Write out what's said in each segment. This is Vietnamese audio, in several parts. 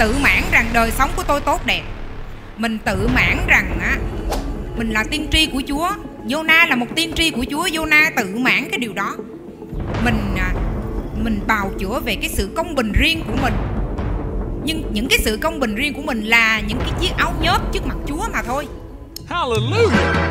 tự mãn rằng đời sống của tôi tốt đẹp mình tự mãn rằng á mình là tiên tri của chúa Jonah là một tiên tri của chúa Jonah tự mãn cái điều đó mình à, mình bào chữa về cái sự công bình riêng của mình nhưng những cái sự công bình riêng của mình là những cái chiếc áo nhớt trước mặt chúa mà thôi hallelujah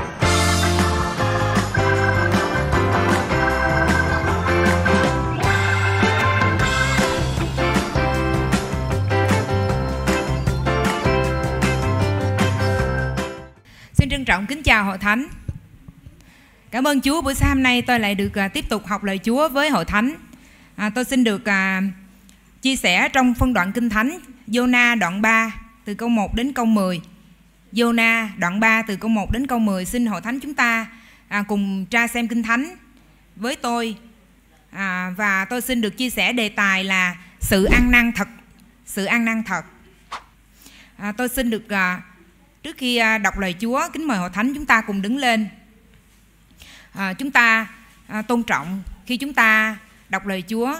trân trọng kính chào hội thánh. Cảm ơn Chúa buổi sáng hôm nay tôi lại được à, tiếp tục học lời Chúa với hội thánh. À, tôi xin được à, chia sẻ trong phân đoạn kinh thánh Jonah đoạn 3 từ câu 1 đến câu 10. Jonah đoạn 3 từ câu 1 đến câu 10 xin hội thánh chúng ta à, cùng tra xem kinh thánh với tôi à, và tôi xin được chia sẻ đề tài là sự ăn năn thật, sự ăn năn thật. À, tôi xin được à, Trước khi à, đọc lời Chúa, kính mời Hội Thánh chúng ta cùng đứng lên. À, chúng ta à, tôn trọng khi chúng ta đọc lời Chúa,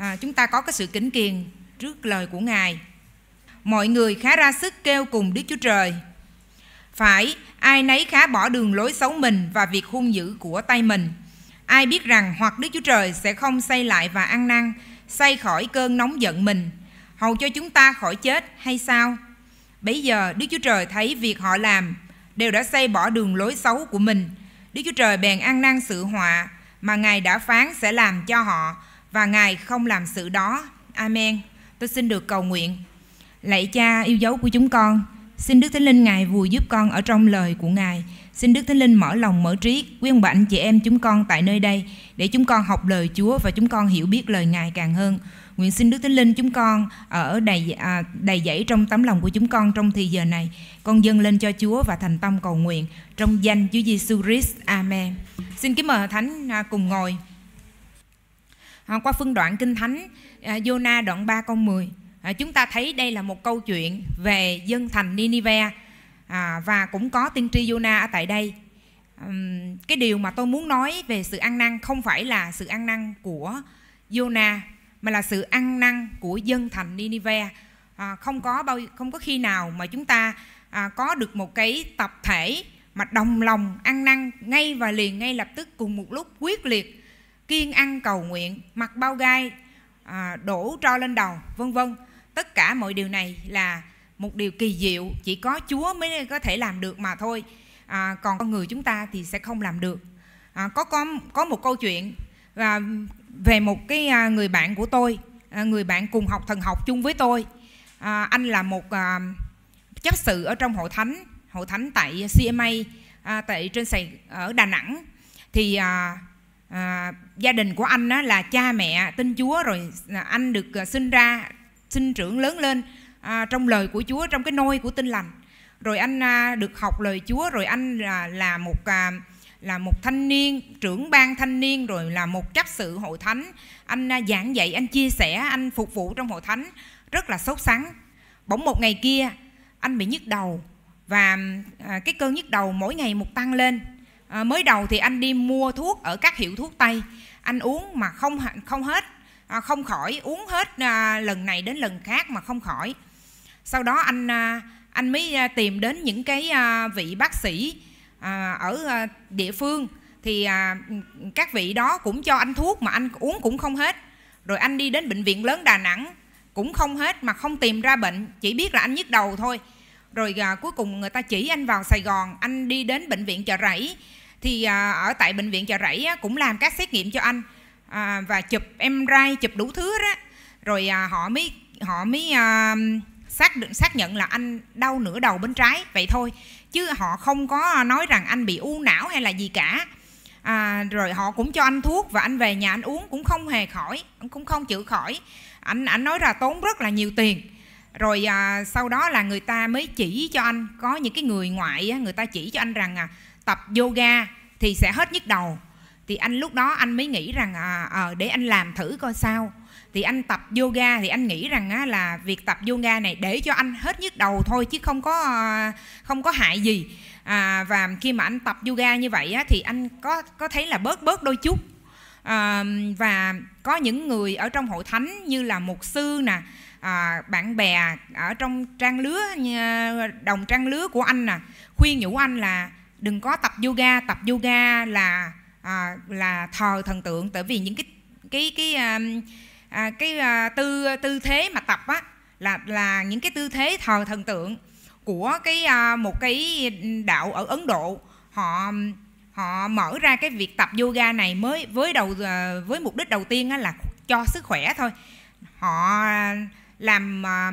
à, chúng ta có cái sự kính kiền trước lời của Ngài. Mọi người khá ra sức kêu cùng Đức Chúa Trời. Phải, ai nấy khá bỏ đường lối xấu mình và việc hung dữ của tay mình. Ai biết rằng hoặc Đức Chúa Trời sẽ không xây lại và ăn năn, xây khỏi cơn nóng giận mình, hầu cho chúng ta khỏi chết hay sao? bây giờ Đức Chúa Trời thấy việc họ làm đều đã xây bỏ đường lối xấu của mình. Đức Chúa Trời bèn ăn năn sự họa mà Ngài đã phán sẽ làm cho họ và Ngài không làm sự đó. Amen. Tôi xin được cầu nguyện. Lạy Cha yêu dấu của chúng con, xin Đức Thánh Linh Ngài vùi giúp con ở trong lời của Ngài. Xin Đức Thánh Linh mở lòng mở trí quý ông bà anh chị em chúng con tại nơi đây để chúng con học lời Chúa và chúng con hiểu biết lời Ngài càng hơn. Nguyện xin Đức Thánh Linh chúng con à, ở đầy à, đầy dẫy trong tấm lòng của chúng con trong thì giờ này. Con dâng lên cho Chúa và thành tâm cầu nguyện trong danh Chúa Giêsu Christ. Amen. Xin kính mời Thánh à, cùng ngồi. À, qua phân đoạn Kinh Thánh à, Jonah đoạn 3 câu 10, à, chúng ta thấy đây là một câu chuyện về dân thành Ninive à, và cũng có tiên tri Jonah ở tại đây cái điều mà tôi muốn nói về sự ăn năn không phải là sự ăn năn của Jonah mà là sự ăn năn của dân thành Ninive. À, không có bao không có khi nào mà chúng ta à, có được một cái tập thể mà đồng lòng ăn năn ngay và liền ngay lập tức cùng một lúc quyết liệt kiên ăn cầu nguyện mặc bao gai à, đổ tro lên đầu vân vân tất cả mọi điều này là một điều kỳ diệu chỉ có Chúa mới có thể làm được mà thôi à, còn con người chúng ta thì sẽ không làm được à, có có có một câu chuyện và về một cái à, người bạn của tôi à, người bạn cùng học thần học chung với tôi à, anh là một à, chấp sự ở trong hội thánh hội thánh tại CMA à, tại trên Sài ở Đà Nẵng thì à, à, gia đình của anh á, là cha mẹ tin Chúa rồi à, anh được sinh ra sinh trưởng lớn lên à, trong lời của Chúa trong cái nôi của tin lành rồi anh à, được học lời Chúa rồi anh là là một à, là một thanh niên trưởng ban thanh niên rồi là một chấp sự hội thánh anh à, giảng dạy anh chia sẻ anh phục vụ trong hội thánh rất là sốt sắng bỗng một ngày kia anh bị nhức đầu và à, cái cơn nhức đầu mỗi ngày một tăng lên à, mới đầu thì anh đi mua thuốc ở các hiệu thuốc tây anh uống mà không không hết không khỏi uống hết lần này đến lần khác mà không khỏi sau đó anh anh mới tìm đến những cái vị bác sĩ À, ở à, địa phương thì à, các vị đó cũng cho anh thuốc mà anh uống cũng không hết rồi anh đi đến bệnh viện lớn Đà Nẵng cũng không hết mà không tìm ra bệnh chỉ biết là anh nhức đầu thôi rồi cuối cùng người ta chỉ anh vào Sài Gòn anh đi đến bệnh viện chợ rẫy thì ở tại bệnh viện chợ rẫy cũng làm các xét nghiệm cho anh và chụp em rai chụp đủ thứ đó rồi họ mới họ mới xác định xác nhận là anh đau nửa đầu bên trái vậy thôi chứ họ không có nói rằng anh bị u não hay là gì cả à, rồi họ cũng cho anh thuốc và anh về nhà anh uống cũng không hề khỏi cũng không chữa khỏi anh anh nói là tốn rất là nhiều tiền rồi à, sau đó là người ta mới chỉ cho anh có những cái người ngoại người ta chỉ cho anh rằng à, tập yoga thì sẽ hết nhức đầu thì anh lúc đó anh mới nghĩ rằng à, à, để anh làm thử coi sao thì anh tập yoga thì anh nghĩ rằng á, là việc tập yoga này để cho anh hết nhức đầu thôi chứ không có ờ, không có hại gì à, và khi mà anh tập yoga như vậy á, thì anh có có thấy là bớt bớt đôi chút à, và có những người ở trong hội thánh như là mục sư nè à, bạn bè ở trong trang lứa ờ, đồng trang lứa của anh nè khuyên nhủ anh là đừng có tập yoga tập yoga là à, là thờ thần tượng tại vì những cái cái cái um, à, cái à, tư tư thế mà tập á là là những cái tư thế thờ thần tượng của cái à, một cái đạo ở Ấn Độ họ họ mở ra cái việc tập yoga này mới với đầu à, với mục đích đầu tiên á, là cho sức khỏe thôi họ làm à,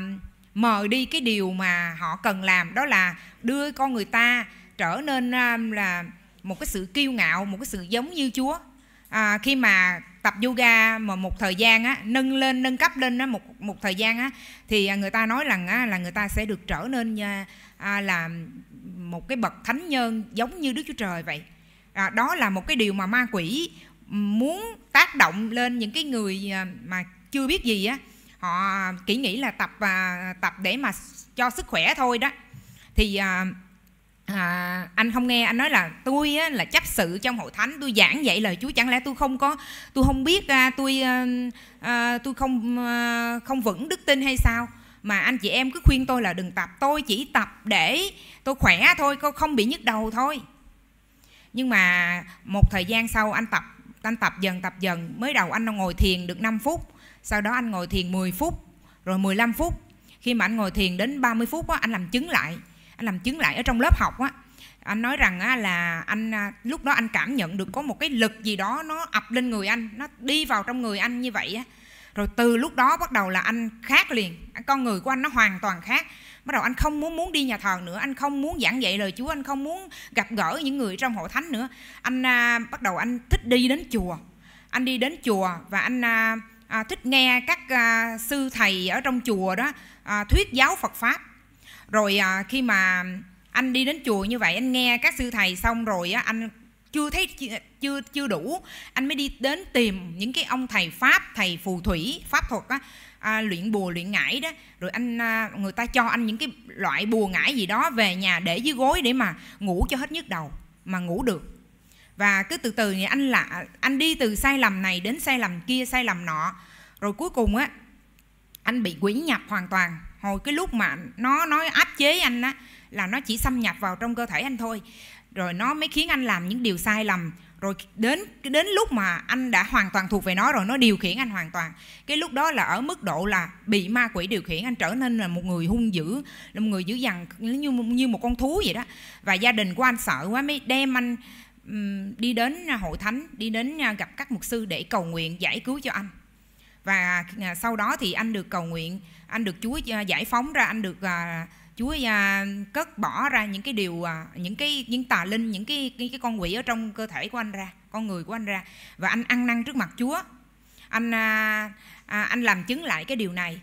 mờ đi cái điều mà họ cần làm đó là đưa con người ta trở nên à, là một cái sự kiêu ngạo một cái sự giống như Chúa à, khi mà tập yoga mà một thời gian á nâng lên nâng cấp lên á một một thời gian á thì à, người ta nói rằng á, là người ta sẽ được trở nên à, à, là một cái bậc thánh nhân giống như Đức Chúa Trời vậy à, đó là một cái điều mà ma quỷ muốn tác động lên những cái người à, mà chưa biết gì á họ kỹ nghĩ là tập à, tập để mà cho sức khỏe thôi đó thì à, à, anh không nghe anh nói là tôi á, là chấp sự trong hội thánh tôi giảng dạy lời chúa chẳng lẽ tôi không có tôi không biết ra à, tôi à, à, tôi không à, không vững đức tin hay sao mà anh chị em cứ khuyên tôi là đừng tập tôi chỉ tập để tôi khỏe thôi không bị nhức đầu thôi nhưng mà một thời gian sau anh tập anh tập dần tập dần mới đầu anh ngồi thiền được 5 phút sau đó anh ngồi thiền 10 phút rồi 15 phút khi mà anh ngồi thiền đến 30 phút đó, anh làm chứng lại anh làm chứng lại ở trong lớp học á anh nói rằng á, là anh à, lúc đó anh cảm nhận được có một cái lực gì đó nó ập lên người anh nó đi vào trong người anh như vậy á rồi từ lúc đó bắt đầu là anh khác liền con người của anh nó hoàn toàn khác bắt đầu anh không muốn muốn đi nhà thờ nữa anh không muốn giảng dạy lời chúa anh không muốn gặp gỡ những người trong hội thánh nữa anh à, bắt đầu anh thích đi đến chùa anh đi đến chùa và anh à, à, thích nghe các à, sư thầy ở trong chùa đó à, thuyết giáo phật pháp rồi à, khi mà anh đi đến chùa như vậy anh nghe các sư thầy xong rồi á, anh chưa thấy chưa chưa đủ anh mới đi đến tìm những cái ông thầy pháp thầy phù thủy pháp thuật á à, luyện bùa luyện ngải đó rồi anh à, người ta cho anh những cái loại bùa ngải gì đó về nhà để dưới gối để mà ngủ cho hết nhức đầu mà ngủ được và cứ từ từ thì anh là anh đi từ sai lầm này đến sai lầm kia sai lầm nọ rồi cuối cùng á anh bị quỷ nhập hoàn toàn hồi cái lúc mà nó nó áp chế anh á là nó chỉ xâm nhập vào trong cơ thể anh thôi rồi nó mới khiến anh làm những điều sai lầm rồi đến đến lúc mà anh đã hoàn toàn thuộc về nó rồi nó điều khiển anh hoàn toàn cái lúc đó là ở mức độ là bị ma quỷ điều khiển anh trở nên là một người hung dữ là một người dữ dằn như như một con thú vậy đó và gia đình của anh sợ quá mới đem anh um, đi đến hội thánh đi đến gặp các mục sư để cầu nguyện giải cứu cho anh và à, sau đó thì anh được cầu nguyện anh được Chúa à, giải phóng ra anh được à, Chúa à, cất bỏ ra những cái điều những cái những tà linh những cái những cái con quỷ ở trong cơ thể của anh ra con người của anh ra và anh ăn năn trước mặt Chúa anh anh làm chứng lại cái điều này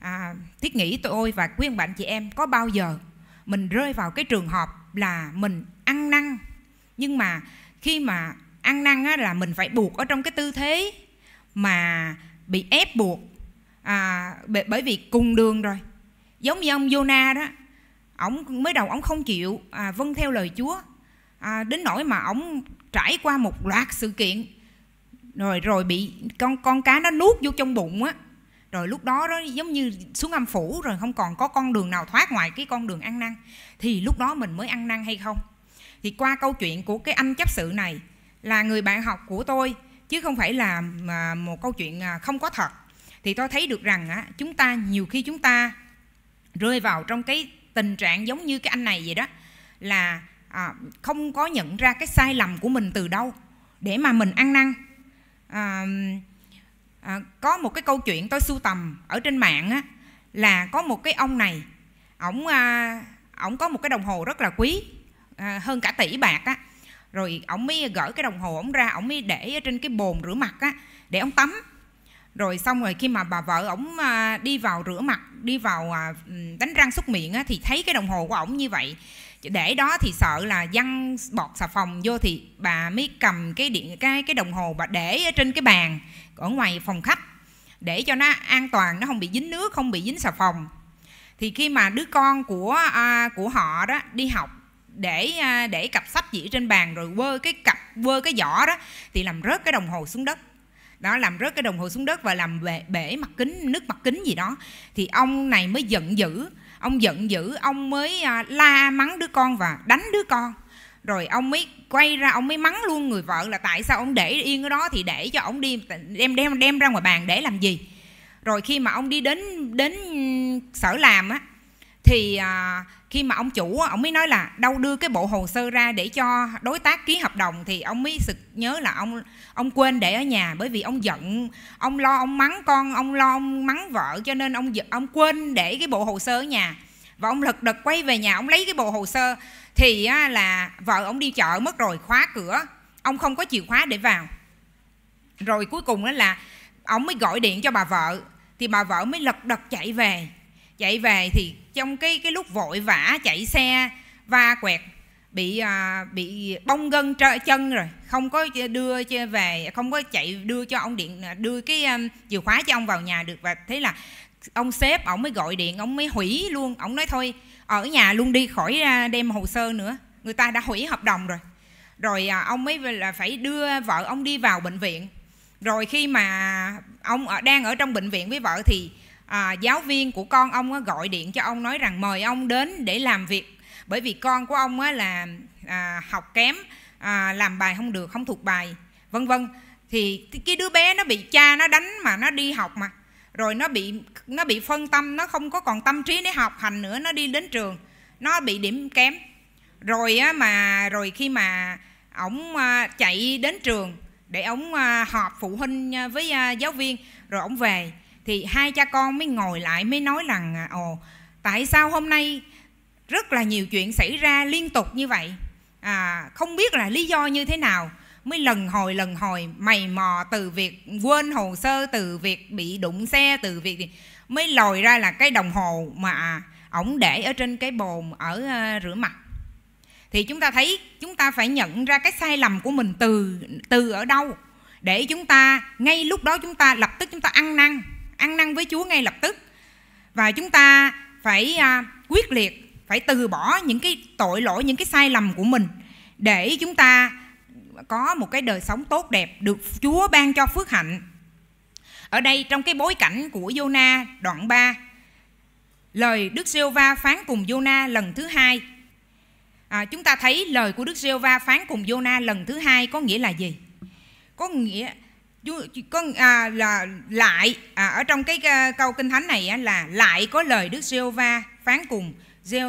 à, thiết nghĩ tôi và quý ông bạn chị em có bao giờ mình rơi vào cái trường hợp là mình ăn năn nhưng mà khi mà ăn năn á, là mình phải buộc ở trong cái tư thế mà bị ép buộc à, bởi vì cùng đường rồi giống như ông Jonah đó ổng mới đầu ổng không chịu à, vâng theo lời Chúa à, đến nỗi mà ổng trải qua một loạt sự kiện rồi rồi bị con con cá nó nuốt vô trong bụng á rồi lúc đó đó giống như xuống âm phủ rồi không còn có con đường nào thoát ngoài cái con đường ăn năn thì lúc đó mình mới ăn năn hay không thì qua câu chuyện của cái anh chấp sự này là người bạn học của tôi chứ không phải là à, một câu chuyện à, không có thật thì tôi thấy được rằng á, chúng ta nhiều khi chúng ta rơi vào trong cái tình trạng giống như cái anh này vậy đó là à, không có nhận ra cái sai lầm của mình từ đâu để mà mình ăn năn à, à, có một cái câu chuyện tôi sưu tầm ở trên mạng á, là có một cái ông này ổng à, ổng có một cái đồng hồ rất là quý à, hơn cả tỷ bạc á rồi ổng mới gỡ cái đồng hồ ổng ra ổng mới để ở trên cái bồn rửa mặt á để ổng tắm rồi xong rồi khi mà bà vợ ổng à, đi vào rửa mặt đi vào à, đánh răng xúc miệng thì thấy cái đồng hồ của ổng như vậy để đó thì sợ là văng bọt xà phòng vô thì bà mới cầm cái điện cái cái đồng hồ bà để ở trên cái bàn ở ngoài phòng khách để cho nó an toàn nó không bị dính nước không bị dính xà phòng thì khi mà đứa con của à, của họ đó đi học để à, để cặp sách chỉ trên bàn rồi quơ cái cặp quơ cái giỏ đó thì làm rớt cái đồng hồ xuống đất đó làm rớt cái đồng hồ xuống đất và làm bể, bể mặt kính nước mặt kính gì đó thì ông này mới giận dữ ông giận dữ ông mới à, la mắng đứa con và đánh đứa con rồi ông mới quay ra ông mới mắng luôn người vợ là tại sao ông để yên cái đó thì để cho ông đi đem đem đem ra ngoài bàn để làm gì rồi khi mà ông đi đến đến sở làm á thì à, khi mà ông chủ ông mới nói là đâu đưa cái bộ hồ sơ ra để cho đối tác ký hợp đồng thì ông mới sực nhớ là ông ông quên để ở nhà bởi vì ông giận ông lo ông mắng con ông lo ông mắng vợ cho nên ông ông quên để cái bộ hồ sơ ở nhà và ông lật đật quay về nhà ông lấy cái bộ hồ sơ thì á, là vợ ông đi chợ mất rồi khóa cửa ông không có chìa khóa để vào rồi cuối cùng đó là ông mới gọi điện cho bà vợ thì bà vợ mới lật đật chạy về chạy về thì trong cái cái lúc vội vã chạy xe va quẹt bị à, bị bong gân tr- chân rồi không có đưa về không có chạy đưa cho ông điện à, đưa cái um, chìa khóa cho ông vào nhà được và thế là ông sếp ông mới gọi điện ông mới hủy luôn ông nói thôi ở nhà luôn đi khỏi à, đem hồ sơ nữa người ta đã hủy hợp đồng rồi rồi à, ông mới là phải đưa vợ ông đi vào bệnh viện rồi khi mà ông ở, đang ở trong bệnh viện với vợ thì à, giáo viên của con ông gọi điện cho ông nói rằng mời ông đến để làm việc bởi vì con của ông là à, học kém à, làm bài không được không thuộc bài vân vân thì cái đứa bé nó bị cha nó đánh mà nó đi học mà rồi nó bị nó bị phân tâm nó không có còn tâm trí để học hành nữa nó đi đến trường nó bị điểm kém rồi á, mà rồi khi mà ổng à, chạy đến trường để ổng à, họp phụ huynh à, với giáo viên rồi ổng về thì hai cha con mới ngồi lại mới nói rằng à, ồ tại sao hôm nay rất là nhiều chuyện xảy ra liên tục như vậy à, không biết là lý do như thế nào mới lần hồi lần hồi mày mò từ việc quên hồ sơ từ việc bị đụng xe từ việc mới lòi ra là cái đồng hồ mà ổng để ở trên cái bồn ở uh, rửa mặt thì chúng ta thấy chúng ta phải nhận ra cái sai lầm của mình từ từ ở đâu để chúng ta ngay lúc đó chúng ta lập tức chúng ta ăn năn ăn năn với Chúa ngay lập tức và chúng ta phải à, quyết liệt phải từ bỏ những cái tội lỗi những cái sai lầm của mình để chúng ta có một cái đời sống tốt đẹp được Chúa ban cho phước hạnh ở đây trong cái bối cảnh của Jonah đoạn 3 lời Đức giê va phán cùng Jonah lần thứ hai à, chúng ta thấy lời của Đức giê va phán cùng Jonah lần thứ hai có nghĩa là gì có nghĩa có à, là lại à, ở trong cái à, câu kinh thánh này á, là lại có lời Đức Giê-hô-va phán cùng Giê,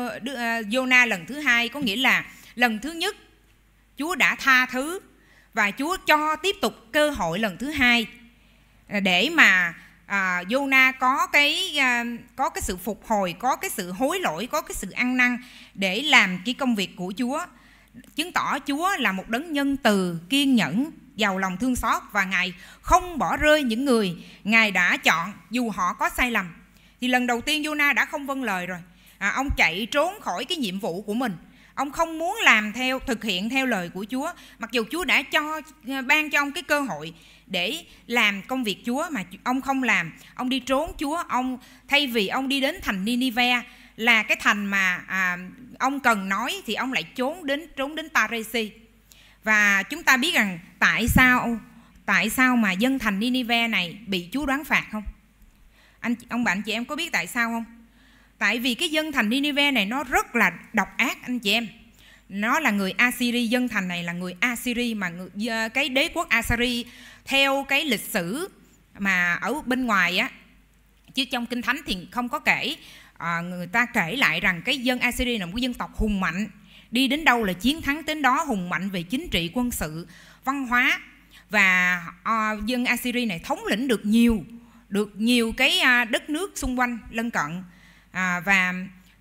Na à, lần thứ hai có nghĩa là lần thứ nhất Chúa đã tha thứ và Chúa cho tiếp tục cơ hội lần thứ hai à, để mà à, Jonah có cái à, có cái sự phục hồi, có cái sự hối lỗi, có cái sự ăn năn để làm cái công việc của Chúa chứng tỏ Chúa là một đấng nhân từ kiên nhẫn giàu lòng thương xót và Ngài không bỏ rơi những người Ngài đã chọn dù họ có sai lầm. Thì lần đầu tiên Jonah đã không vâng lời rồi. À, ông chạy trốn khỏi cái nhiệm vụ của mình. Ông không muốn làm theo thực hiện theo lời của Chúa, mặc dù Chúa đã cho à, ban cho ông cái cơ hội để làm công việc Chúa mà ông không làm. Ông đi trốn Chúa, ông thay vì ông đi đến thành Ninive là cái thành mà à, ông cần nói thì ông lại trốn đến trốn đến Taresi và chúng ta biết rằng tại sao tại sao mà dân thành Ninive này bị Chúa đoán phạt không? Anh ông bạn chị em có biết tại sao không? Tại vì cái dân thành Ninive này nó rất là độc ác anh chị em. Nó là người Assyri dân thành này là người Assyri mà người, ờ, cái đế quốc Assyri theo cái lịch sử mà ở bên ngoài á chứ trong kinh thánh thì không có kể à, người ta kể lại rằng cái dân Assyri là một cái dân tộc hùng mạnh đi đến đâu là chiến thắng đến đó hùng mạnh về chính trị quân sự văn hóa và uh, dân Assyria này thống lĩnh được nhiều được nhiều cái uh, đất nước xung quanh lân cận à, và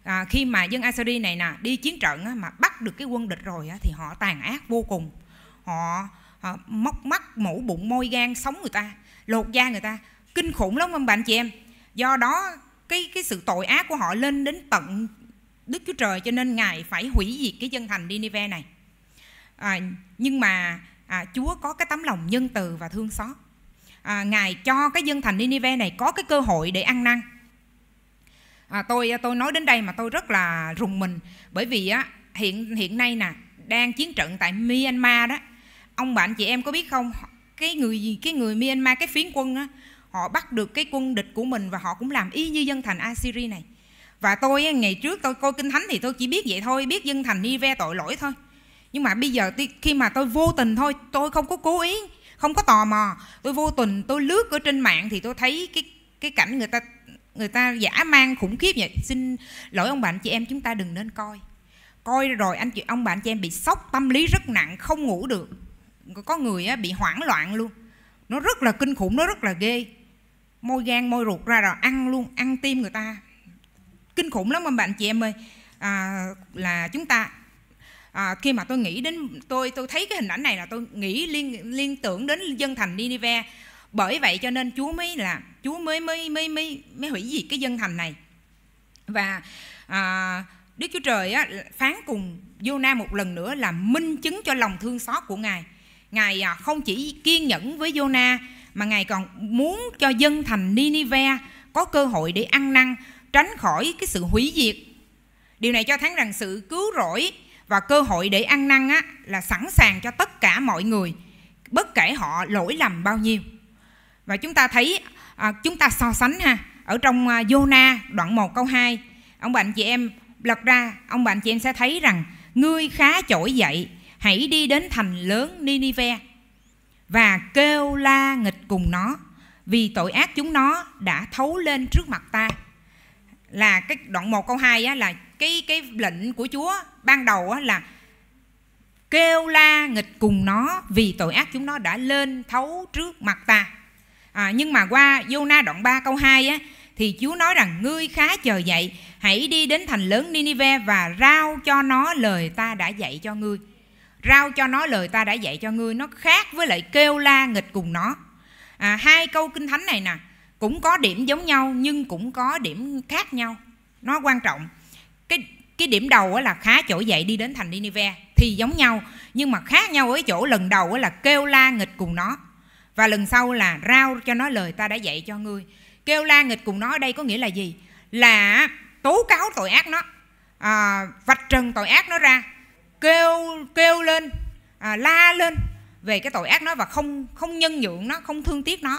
à, khi mà dân Assyria này nè đi chiến trận á, mà bắt được cái quân địch rồi á, thì họ tàn ác vô cùng họ à, móc mắt mổ bụng môi gan sống người ta lột da người ta kinh khủng lắm không bạn chị em do đó cái cái sự tội ác của họ lên đến tận Đức Chúa Trời cho nên Ngài phải hủy diệt cái dân thành Ninive này. À, nhưng mà à, Chúa có cái tấm lòng nhân từ và thương xót. À, Ngài cho cái dân thành Ninive này có cái cơ hội để ăn năn. À, tôi tôi nói đến đây mà tôi rất là rùng mình bởi vì á hiện hiện nay nè đang chiến trận tại Myanmar đó. Ông bạn chị em có biết không? Cái người gì cái người Myanmar cái phiến quân á họ bắt được cái quân địch của mình và họ cũng làm y như dân thành Assyria này và tôi ngày trước tôi coi kinh thánh thì tôi chỉ biết vậy thôi biết dân thành ni ve tội lỗi thôi nhưng mà bây giờ khi mà tôi vô tình thôi tôi không có cố ý không có tò mò tôi vô tình tôi lướt ở trên mạng thì tôi thấy cái cái cảnh người ta người ta giả mang khủng khiếp vậy xin lỗi ông bạn chị em chúng ta đừng nên coi coi rồi anh chị ông bạn chị em bị sốc tâm lý rất nặng không ngủ được có người bị hoảng loạn luôn nó rất là kinh khủng nó rất là ghê môi gan môi ruột ra rồi ăn luôn ăn tim người ta kinh khủng lắm ông bạn chị em ơi à, là chúng ta à, khi mà tôi nghĩ đến tôi tôi thấy cái hình ảnh này là tôi nghĩ liên liên tưởng đến dân thành Ninive bởi vậy cho nên Chúa mới là Chúa mới mới mới mới mới hủy diệt cái dân thành này và à, Đức Chúa Trời á, phán cùng Jonah một lần nữa là minh chứng cho lòng thương xót của Ngài. Ngài à, không chỉ kiên nhẫn với Jonah mà Ngài còn muốn cho dân thành Ninive có cơ hội để ăn năn tránh khỏi cái sự hủy diệt điều này cho thấy rằng sự cứu rỗi và cơ hội để ăn năn á, là sẵn sàng cho tất cả mọi người bất kể họ lỗi lầm bao nhiêu và chúng ta thấy à, chúng ta so sánh ha ở trong à, Jonah đoạn 1 câu 2 ông bạn chị em lật ra ông bạn chị em sẽ thấy rằng ngươi khá chổi dậy hãy đi đến thành lớn Ninive và kêu la nghịch cùng nó vì tội ác chúng nó đã thấu lên trước mặt ta là cái đoạn 1 câu 2 á, là cái cái lệnh của Chúa ban đầu á, là kêu la nghịch cùng nó vì tội ác chúng nó đã lên thấu trước mặt ta. À, nhưng mà qua Jonah đoạn 3 câu 2 á, thì Chúa nói rằng ngươi khá chờ dậy, hãy đi đến thành lớn Ninive và rao cho nó lời ta đã dạy cho ngươi. Rao cho nó lời ta đã dạy cho ngươi nó khác với lại kêu la nghịch cùng nó. À, hai câu kinh thánh này nè cũng có điểm giống nhau nhưng cũng có điểm khác nhau nó quan trọng cái cái điểm đầu là khá trỗi dậy đi đến thành Ninive thì giống nhau nhưng mà khác nhau ở chỗ lần đầu là kêu la nghịch cùng nó và lần sau là rao cho nó lời ta đã dạy cho ngươi kêu la nghịch cùng nó ở đây có nghĩa là gì là tố cáo tội ác nó à, vạch trần tội ác nó ra kêu kêu lên à, la lên về cái tội ác nó và không không nhân nhượng nó không thương tiếc nó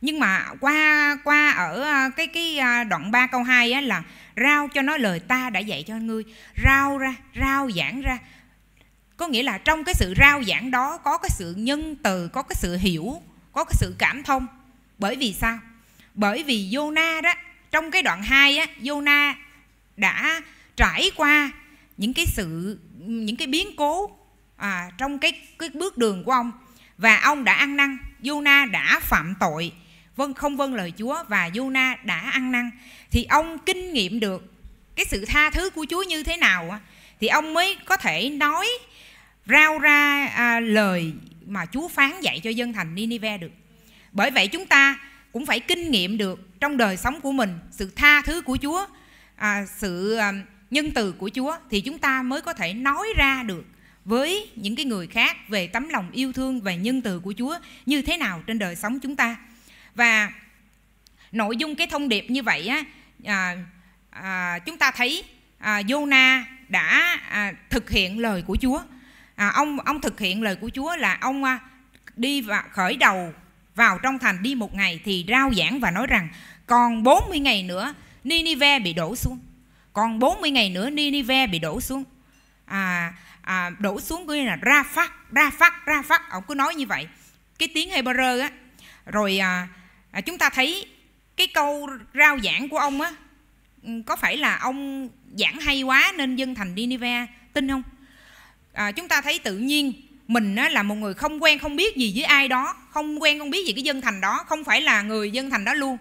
nhưng mà qua qua ở à, cái cái à, đoạn 3 câu 2 á là rao cho nó lời ta đã dạy cho ngươi rao ra rao giảng ra có nghĩa là trong cái sự rao giảng đó có cái sự nhân từ có cái sự hiểu có cái sự cảm thông bởi vì sao bởi vì Jonah đó trong cái đoạn 2 á Jonah đã trải qua những cái sự những cái biến cố à, trong cái cái bước đường của ông và ông đã ăn năn Jonah đã phạm tội vâng không vâng lời Chúa và Jonah đã ăn năn thì ông kinh nghiệm được cái sự tha thứ của Chúa như thế nào thì ông mới có thể nói rao ra à, lời mà Chúa phán dạy cho dân thành Ninive được. Bởi vậy chúng ta cũng phải kinh nghiệm được trong đời sống của mình sự tha thứ của Chúa, à, sự à, nhân từ của Chúa thì chúng ta mới có thể nói ra được với những cái người khác về tấm lòng yêu thương và nhân từ của Chúa như thế nào trên đời sống chúng ta và nội dung cái thông điệp như vậy á à, à, chúng ta thấy à, Jonah đã à, thực hiện lời của Chúa à, ông ông thực hiện lời của Chúa là ông à, đi và khởi đầu vào trong thành đi một ngày thì rao giảng và nói rằng còn 40 ngày nữa Ninive bị đổ xuống còn 40 ngày nữa Ninive bị đổ xuống à, à, đổ xuống cứ là ra phát ra phát ra phát ông cứ nói như vậy cái tiếng Hebrew á rồi à, à, chúng ta thấy cái câu rao giảng của ông á ừ, có phải là ông giảng hay quá nên dân thành Nineveh tin không à, chúng ta thấy tự nhiên mình á, là một người không quen không biết gì với ai đó không quen không biết gì cái dân thành đó không phải là người dân thành đó luôn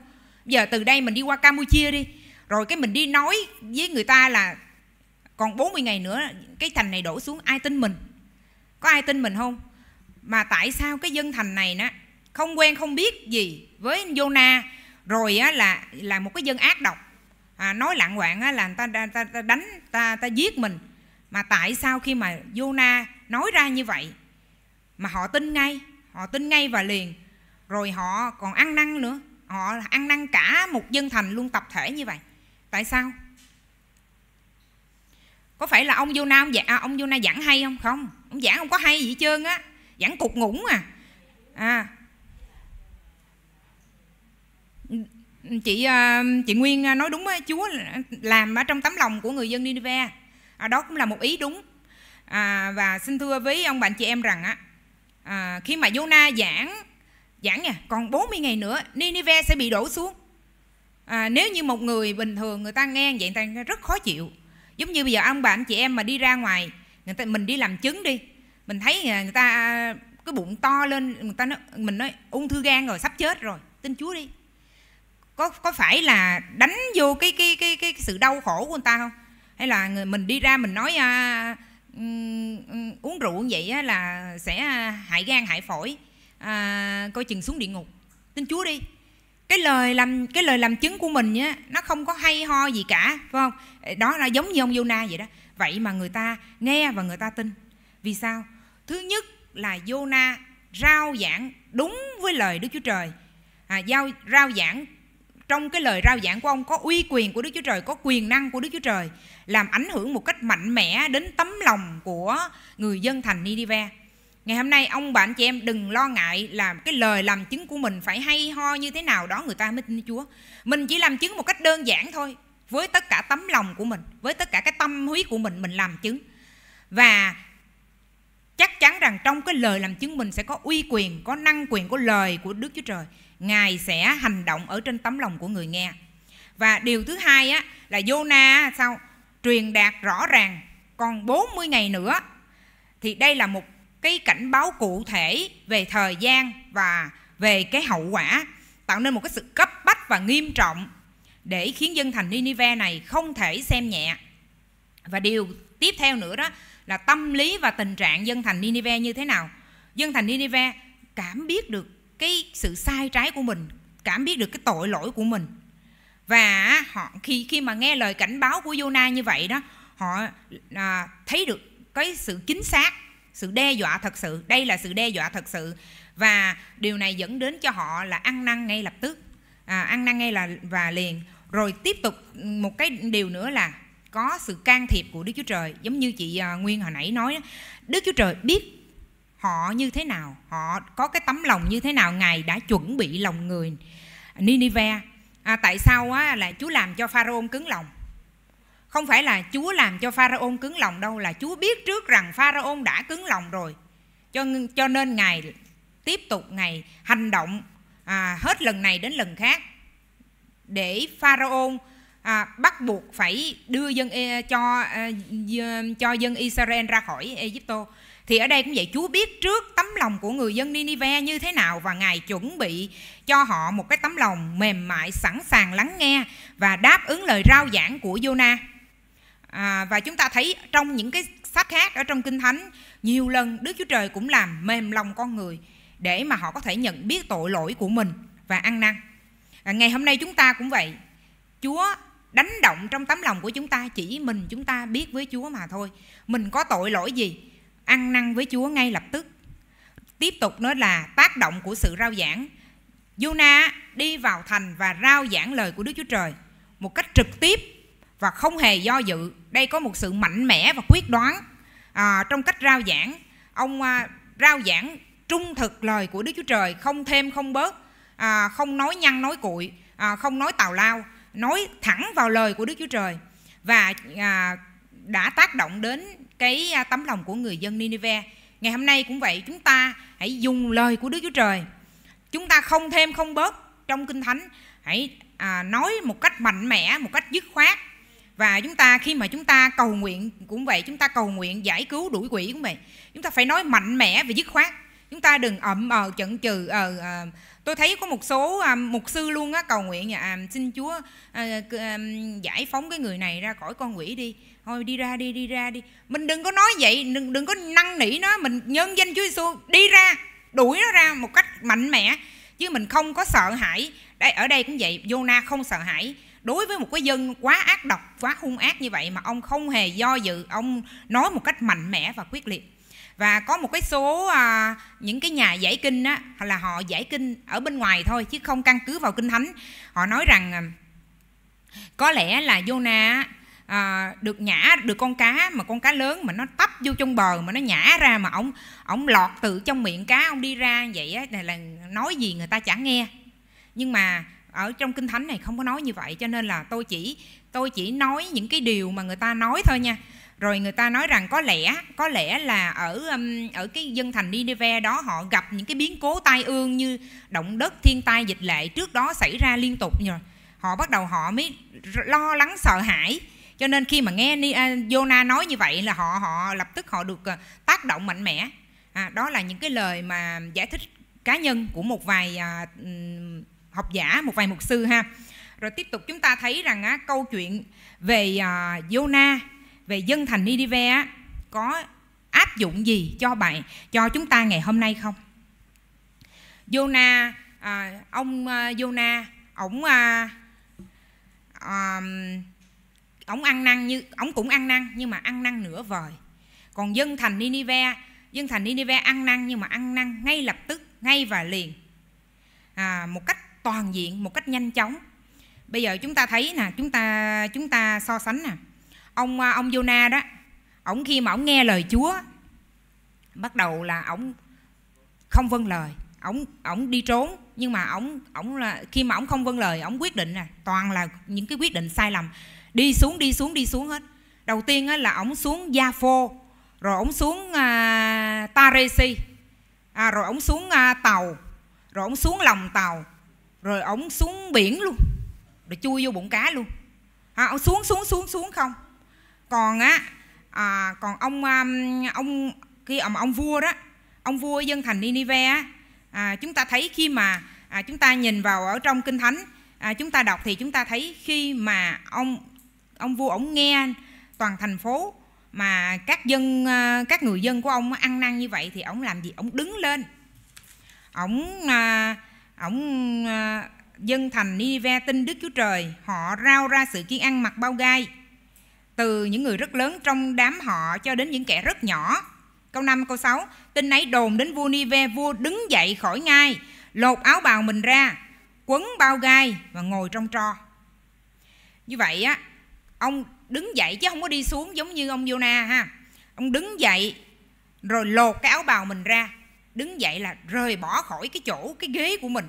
giờ từ đây mình đi qua Campuchia đi rồi cái mình đi nói với người ta là còn 40 ngày nữa cái thành này đổ xuống ai tin mình có ai tin mình không mà tại sao cái dân thành này nó không quen không biết gì với Jonah rồi á, là là một cái dân ác độc à, nói lạng quạng á, là ta, ta, ta, ta đánh ta ta giết mình mà tại sao khi mà Jonah nói ra như vậy mà họ tin ngay họ tin ngay và liền rồi họ còn ăn năn nữa họ ăn năn cả một dân thành luôn tập thể như vậy tại sao có phải là ông Jonah ông, à, ông Jonah giảng hay không không ông giảng không có hay gì hết trơn á giảng cục ngủng à à chị ờ, chị Nguyên ờ, nói đúng á, Chúa làm ở trong tấm lòng của người dân Nineveh. À, đó cũng là một ý đúng. À, và xin thưa với ông bạn chị em rằng á, à, khi mà Jonah giảng giảng nha, còn 40 ngày nữa Nineveh sẽ bị đổ xuống. À, nếu như một người bình thường người ta nghe vậy người ta rất khó chịu. Giống như bây giờ ông bạn chị em mà đi ra ngoài, người ta mình đi làm chứng đi, mình thấy người ta cái bụng to lên, người ta nói, mình nói ung thư gan rồi sắp chết rồi, tin Chúa đi có có phải là đánh vô cái cái cái cái sự đau khổ của người ta không hay là người mình đi ra mình nói à, uống rượu như vậy á, là sẽ hại gan hại phổi à, coi chừng xuống địa ngục tin chúa đi cái lời làm cái lời làm chứng của mình á nó không có hay ho gì cả phải không đó là giống như ông Jonah vậy đó vậy mà người ta nghe và người ta tin vì sao thứ nhất là Jonah rao giảng đúng với lời Đức Chúa Trời à, giao rao giảng trong cái lời rao giảng của ông có uy quyền của Đức Chúa Trời, có quyền năng của Đức Chúa Trời làm ảnh hưởng một cách mạnh mẽ đến tấm lòng của người dân thành Nineveh. Ngày hôm nay ông bạn chị em đừng lo ngại là cái lời làm chứng của mình phải hay ho như thế nào đó người ta mới tin Chúa. Mình chỉ làm chứng một cách đơn giản thôi, với tất cả tấm lòng của mình, với tất cả cái tâm huyết của mình mình làm chứng. Và chắc chắn rằng trong cái lời làm chứng mình sẽ có uy quyền, có năng quyền của lời của Đức Chúa Trời Ngài sẽ hành động ở trên tấm lòng của người nghe. Và điều thứ hai á, là Jonah sao truyền đạt rõ ràng còn 40 ngày nữa thì đây là một cái cảnh báo cụ thể về thời gian và về cái hậu quả tạo nên một cái sự cấp bách và nghiêm trọng để khiến dân thành Ninive này không thể xem nhẹ. Và điều tiếp theo nữa đó là tâm lý và tình trạng dân thành Ninive như thế nào. Dân thành Ninive cảm biết được cái sự sai trái của mình cảm biết được cái tội lỗi của mình và họ khi khi mà nghe lời cảnh báo của Jonah như vậy đó họ à, thấy được cái sự chính xác sự đe dọa thật sự đây là sự đe dọa thật sự và điều này dẫn đến cho họ là ăn năn ngay lập tức à, ăn năn ngay là và liền rồi tiếp tục một cái điều nữa là có sự can thiệp của Đức Chúa Trời giống như chị à, Nguyên hồi nãy nói Đức Chúa Trời biết họ như thế nào họ có cái tấm lòng như thế nào ngài đã chuẩn bị lòng người Ninive à, tại sao á, là Chúa làm cho Pharaoh cứng lòng không phải là Chúa làm cho Pharaoh cứng lòng đâu là Chúa biết trước rằng Pharaoh đã cứng lòng rồi cho cho nên ngài tiếp tục ngài hành động à, hết lần này đến lần khác để Pharaoh à, bắt buộc phải đưa dân e, cho à, cho dân Israel ra khỏi Egypto thì ở đây cũng vậy, Chúa biết trước tấm lòng của người dân Ninive như thế nào và Ngài chuẩn bị cho họ một cái tấm lòng mềm mại, sẵn sàng lắng nghe và đáp ứng lời rao giảng của Jonah. À, và chúng ta thấy trong những cái sách khác ở trong Kinh Thánh, nhiều lần Đức Chúa Trời cũng làm mềm lòng con người để mà họ có thể nhận biết tội lỗi của mình và ăn năn. À, ngày hôm nay chúng ta cũng vậy. Chúa đánh động trong tấm lòng của chúng ta chỉ mình chúng ta biết với Chúa mà thôi. Mình có tội lỗi gì ăn năn với Chúa ngay lập tức. Tiếp tục nữa là tác động của sự rao giảng. Yona đi vào thành và rao giảng lời của Đức Chúa Trời một cách trực tiếp và không hề do dự. Đây có một sự mạnh mẽ và quyết đoán à, trong cách rao giảng. Ông à, rao giảng trung thực lời của Đức Chúa Trời, không thêm không bớt, à, không nói nhăn nói cuội, à, không nói tào lao, nói thẳng vào lời của Đức Chúa Trời và à, đã tác động đến cái à, tấm lòng của người dân Ninive. Ngày hôm nay cũng vậy, chúng ta hãy dùng lời của Đức Chúa Trời. Chúng ta không thêm không bớt trong Kinh Thánh, hãy à, nói một cách mạnh mẽ, một cách dứt khoát. Và chúng ta khi mà chúng ta cầu nguyện cũng vậy, chúng ta cầu nguyện giải cứu đuổi quỷ cũng vậy. Chúng ta phải nói mạnh mẽ và dứt khoát. Chúng ta đừng ậm ờ chận chừ ờ à, tôi thấy có một số à, mục sư luôn á cầu nguyện à, xin Chúa à, à, giải phóng cái người này ra khỏi con quỷ đi thôi đi ra đi đi ra đi mình đừng có nói vậy đừng đừng có năn nỉ nó mình nhân danh Chúa Giêsu đi ra đuổi nó ra một cách mạnh mẽ chứ mình không có sợ hãi đây ở đây cũng vậy Jonah không sợ hãi đối với một cái dân quá ác độc quá hung ác như vậy mà ông không hề do dự ông nói một cách mạnh mẽ và quyết liệt và có một cái số à, những cái nhà giải kinh á là họ giải kinh ở bên ngoài thôi chứ không căn cứ vào kinh thánh họ nói rằng à, có lẽ là Jonah à, được nhả được con cá mà con cá lớn mà nó tấp vô trong bờ mà nó nhả ra mà ông ông lọt từ trong miệng cá ông đi ra vậy á là, nói gì người ta chẳng nghe nhưng mà ở trong kinh thánh này không có nói như vậy cho nên là tôi chỉ tôi chỉ nói những cái điều mà người ta nói thôi nha rồi người ta nói rằng có lẽ có lẽ là ở um, ở cái dân thành Nineveh đó họ gặp những cái biến cố tai ương như động đất thiên tai dịch lệ trước đó xảy ra liên tục rồi họ bắt đầu họ mới lo lắng sợ hãi cho nên khi mà nghe Jonah à, nói như vậy là họ họ lập tức họ được ờ, tác động mạnh mẽ à, đó là những cái lời mà giải thích cá nhân của một vài à, học giả một vài mục sư ha rồi tiếp tục chúng ta thấy rằng á, câu chuyện về à, Jonah về dân thành Nidive á có áp dụng gì cho bài, cho chúng ta ngày hôm nay không Jonah à, ông à, Jonah ổng à, à, ổng ăn năn như ổng cũng ăn năn nhưng mà ăn năn nửa vời còn dân thành Ninive dân thành Ninive ăn năn nhưng mà ăn năn ngay lập tức ngay và liền à, một cách toàn diện một cách nhanh chóng bây giờ chúng ta thấy nè chúng ta chúng ta so sánh nè ông à, ông Jonah đó ổng khi mà ổng nghe lời Chúa bắt đầu là ổng không vâng lời ổng ổng đi trốn nhưng mà ổng ổng là khi mà ổng không vâng lời ổng quyết định nè toàn là những cái quyết định sai lầm đi xuống đi xuống đi xuống hết đầu tiên á, là ổng xuống gia phô rồi ổng xuống à, taresi à, rồi ổng xuống à, tàu rồi ổng xuống lòng tàu rồi ổng xuống biển luôn rồi chui vô bụng cá luôn à, ổng xuống xuống xuống xuống không còn á à, còn ông à, ông khi ông ông vua đó ông vua dân thành Ninive á à, chúng ta thấy khi mà à, chúng ta nhìn vào ở trong kinh thánh à, chúng ta đọc thì chúng ta thấy khi mà ông ông vua ổng nghe toàn thành phố mà các dân ờ, các người dân của ông ăn năn như vậy thì ổng làm gì ổng đứng lên ổng ổng ờ, ờ, dân thành Ninive tin Đức Chúa Trời họ rao ra sự kiên ăn mặc bao gai từ những người rất lớn trong đám họ cho đến những kẻ rất nhỏ câu 5 câu 6 tin ấy đồn đến vua Nive vua đứng dậy khỏi ngai lột áo bào mình ra quấn bao gai và ngồi trong tro như vậy á ông đứng dậy chứ không có đi xuống giống như ông Jonah ha ông đứng dậy rồi lột cái áo bào mình ra đứng dậy là rời bỏ khỏi cái chỗ cái ghế của mình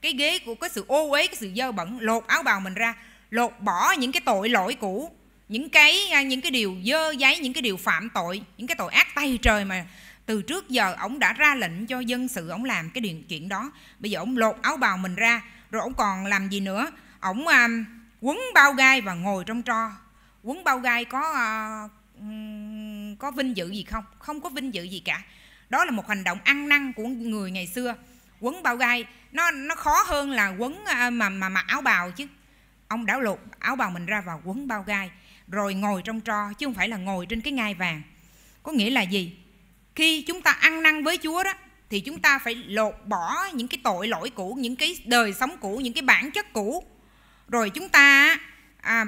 cái ghế của cái sự ô uế cái sự dơ bẩn lột áo bào mình ra lột bỏ những cái tội lỗi cũ những cái à, những cái điều dơ giấy những cái điều phạm tội những cái tội ác tay trời mà từ trước giờ ông đã ra lệnh cho dân sự ông làm cái chuyện đó bây giờ ông lột áo bào mình ra rồi ông còn làm gì nữa ông à, quấn bao gai và ngồi trong tro quấn bao gai có uh, có vinh dự gì không không có vinh dự gì cả đó là một hành động ăn năn của người ngày xưa quấn bao gai nó nó khó hơn là quấn ờ, mà mà mặc áo bào chứ ông đảo lột áo bào mình ra và quấn bao gai rồi ngồi trong tro chứ không phải là ngồi trên cái ngai vàng có nghĩa là gì khi chúng ta ăn năn với chúa đó thì chúng ta phải lột bỏ những cái tội lỗi cũ những cái đời sống cũ những cái bản chất cũ rồi chúng ta à,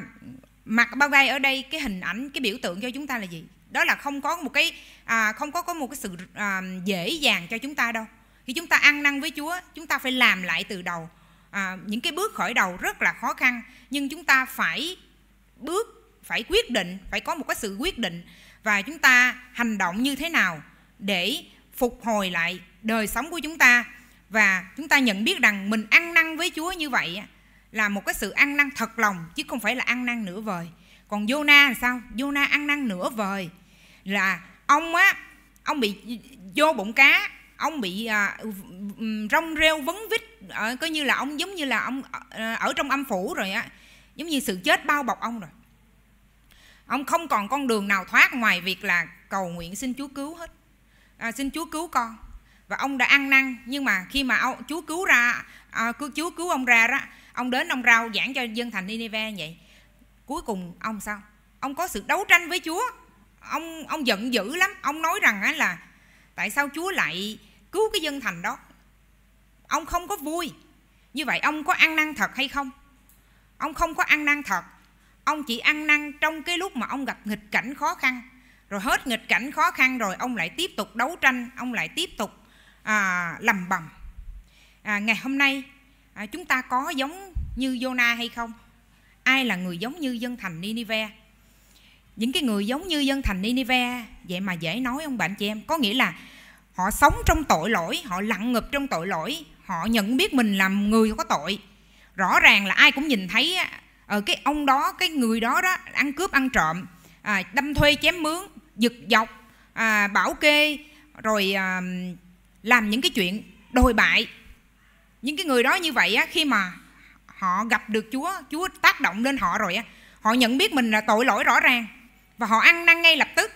mặc bao vây ở đây cái hình ảnh cái biểu tượng cho chúng ta là gì đó là không có một cái à, không có có một cái sự à, dễ dàng cho chúng ta đâu khi chúng ta ăn năn với Chúa chúng ta phải làm lại từ đầu à, những cái bước khởi đầu rất là khó khăn nhưng chúng ta phải bước phải quyết định phải có một cái sự quyết định và chúng ta hành động như thế nào để phục hồi lại đời sống của chúng ta và chúng ta nhận biết rằng mình ăn năn với Chúa như vậy là một cái sự ăn năn thật lòng chứ không phải là ăn năn nửa vời còn Jonah là sao Jonah ăn năn nửa vời là ông á ông bị vô bụng cá ông bị à, rong rêu vấn vít à, coi như là ông giống như là ông à, ở trong âm phủ rồi á giống như sự chết bao bọc ông rồi ông không còn con đường nào thoát ngoài việc là cầu nguyện xin Chúa cứu hết à, xin Chúa cứu con và ông đã ăn năn nhưng mà khi mà ông, Chúa cứu ra à, Chúa cứu ông ra đó ông đến ông rao giảng cho dân thành Nineveh vậy cuối cùng ông sao ông có sự đấu tranh với Chúa ông ông giận dữ lắm ông nói rằng á là tại sao Chúa lại cứu cái dân thành đó ông không có vui như vậy ông có ăn năn thật hay không ông không có ăn năn thật ông chỉ ăn năn trong cái lúc mà ông gặp nghịch cảnh khó khăn rồi hết nghịch cảnh khó khăn rồi ông lại tiếp tục đấu tranh ông lại tiếp tục à, lầm bầm à, ngày hôm nay à, chúng ta có giống như Jonah hay không ai là người giống như dân thành Ninive những cái người giống như dân thành Ninive vậy mà dễ nói ông bạn chị em có nghĩa là họ sống trong tội lỗi họ lặng ngập trong tội lỗi họ nhận biết mình làm người có tội rõ ràng là ai cũng nhìn thấy ở ờ, cái ông đó cái người đó đó ăn cướp ăn trộm à, đâm thuê chém mướn giật dọc à, bảo kê rồi à, làm những cái chuyện đồi bại những cái người đó như vậy á, khi mà họ gặp được Chúa, Chúa tác động lên họ rồi á, họ nhận biết mình là tội lỗi rõ ràng và họ ăn năn ngay lập tức.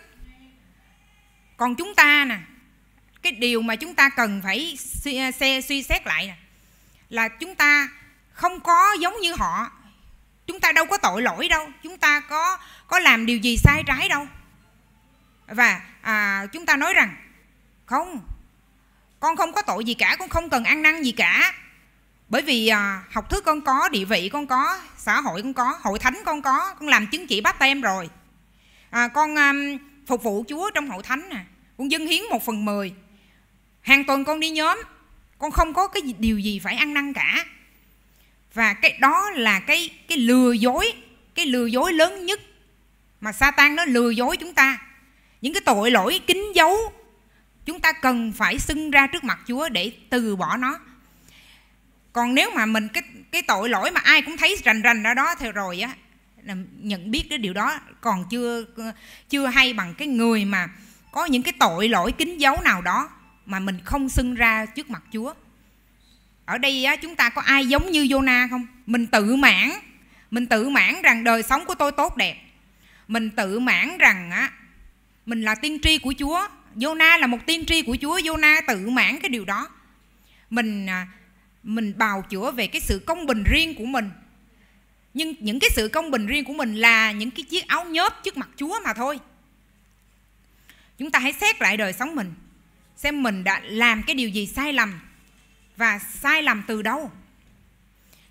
Còn chúng ta nè, cái điều mà chúng ta cần phải suy, suy, suy xét lại nè, là chúng ta không có giống như họ. Chúng ta đâu có tội lỗi đâu, chúng ta có có làm điều gì sai trái đâu. Và à, chúng ta nói rằng không, con không có tội gì cả con không cần ăn năn gì cả bởi vì à, học thức con có địa vị con có xã hội con có hội thánh con có con làm chứng chỉ báp tem rồi à, con à, phục vụ chúa trong hội thánh nè con dâng hiến một phần mười hàng tuần con đi nhóm con không có cái điều gì phải ăn năn cả và cái đó là cái cái lừa dối cái lừa dối lớn nhất mà Satan nó lừa dối chúng ta những cái tội lỗi kín dấu chúng ta cần phải xưng ra trước mặt Chúa để từ bỏ nó còn nếu mà mình cái cái tội lỗi mà ai cũng thấy rành rành ra đó thì rồi á nhận biết cái điều đó còn chưa chưa hay bằng cái người mà có những cái tội lỗi kín dấu nào đó mà mình không xưng ra trước mặt Chúa ở đây á, chúng ta có ai giống như Jonah không mình tự mãn mình tự mãn rằng đời sống của tôi tốt đẹp mình tự mãn rằng á mình là tiên tri của Chúa Jonah là một tiên tri của Chúa Jonah tự mãn cái điều đó mình à, mình bào chữa về cái sự công bình riêng của mình nhưng những cái sự công bình riêng của mình là những cái chiếc áo nhớp trước mặt Chúa mà thôi chúng ta hãy xét lại đời sống mình xem mình đã làm cái điều gì sai lầm và sai lầm từ đâu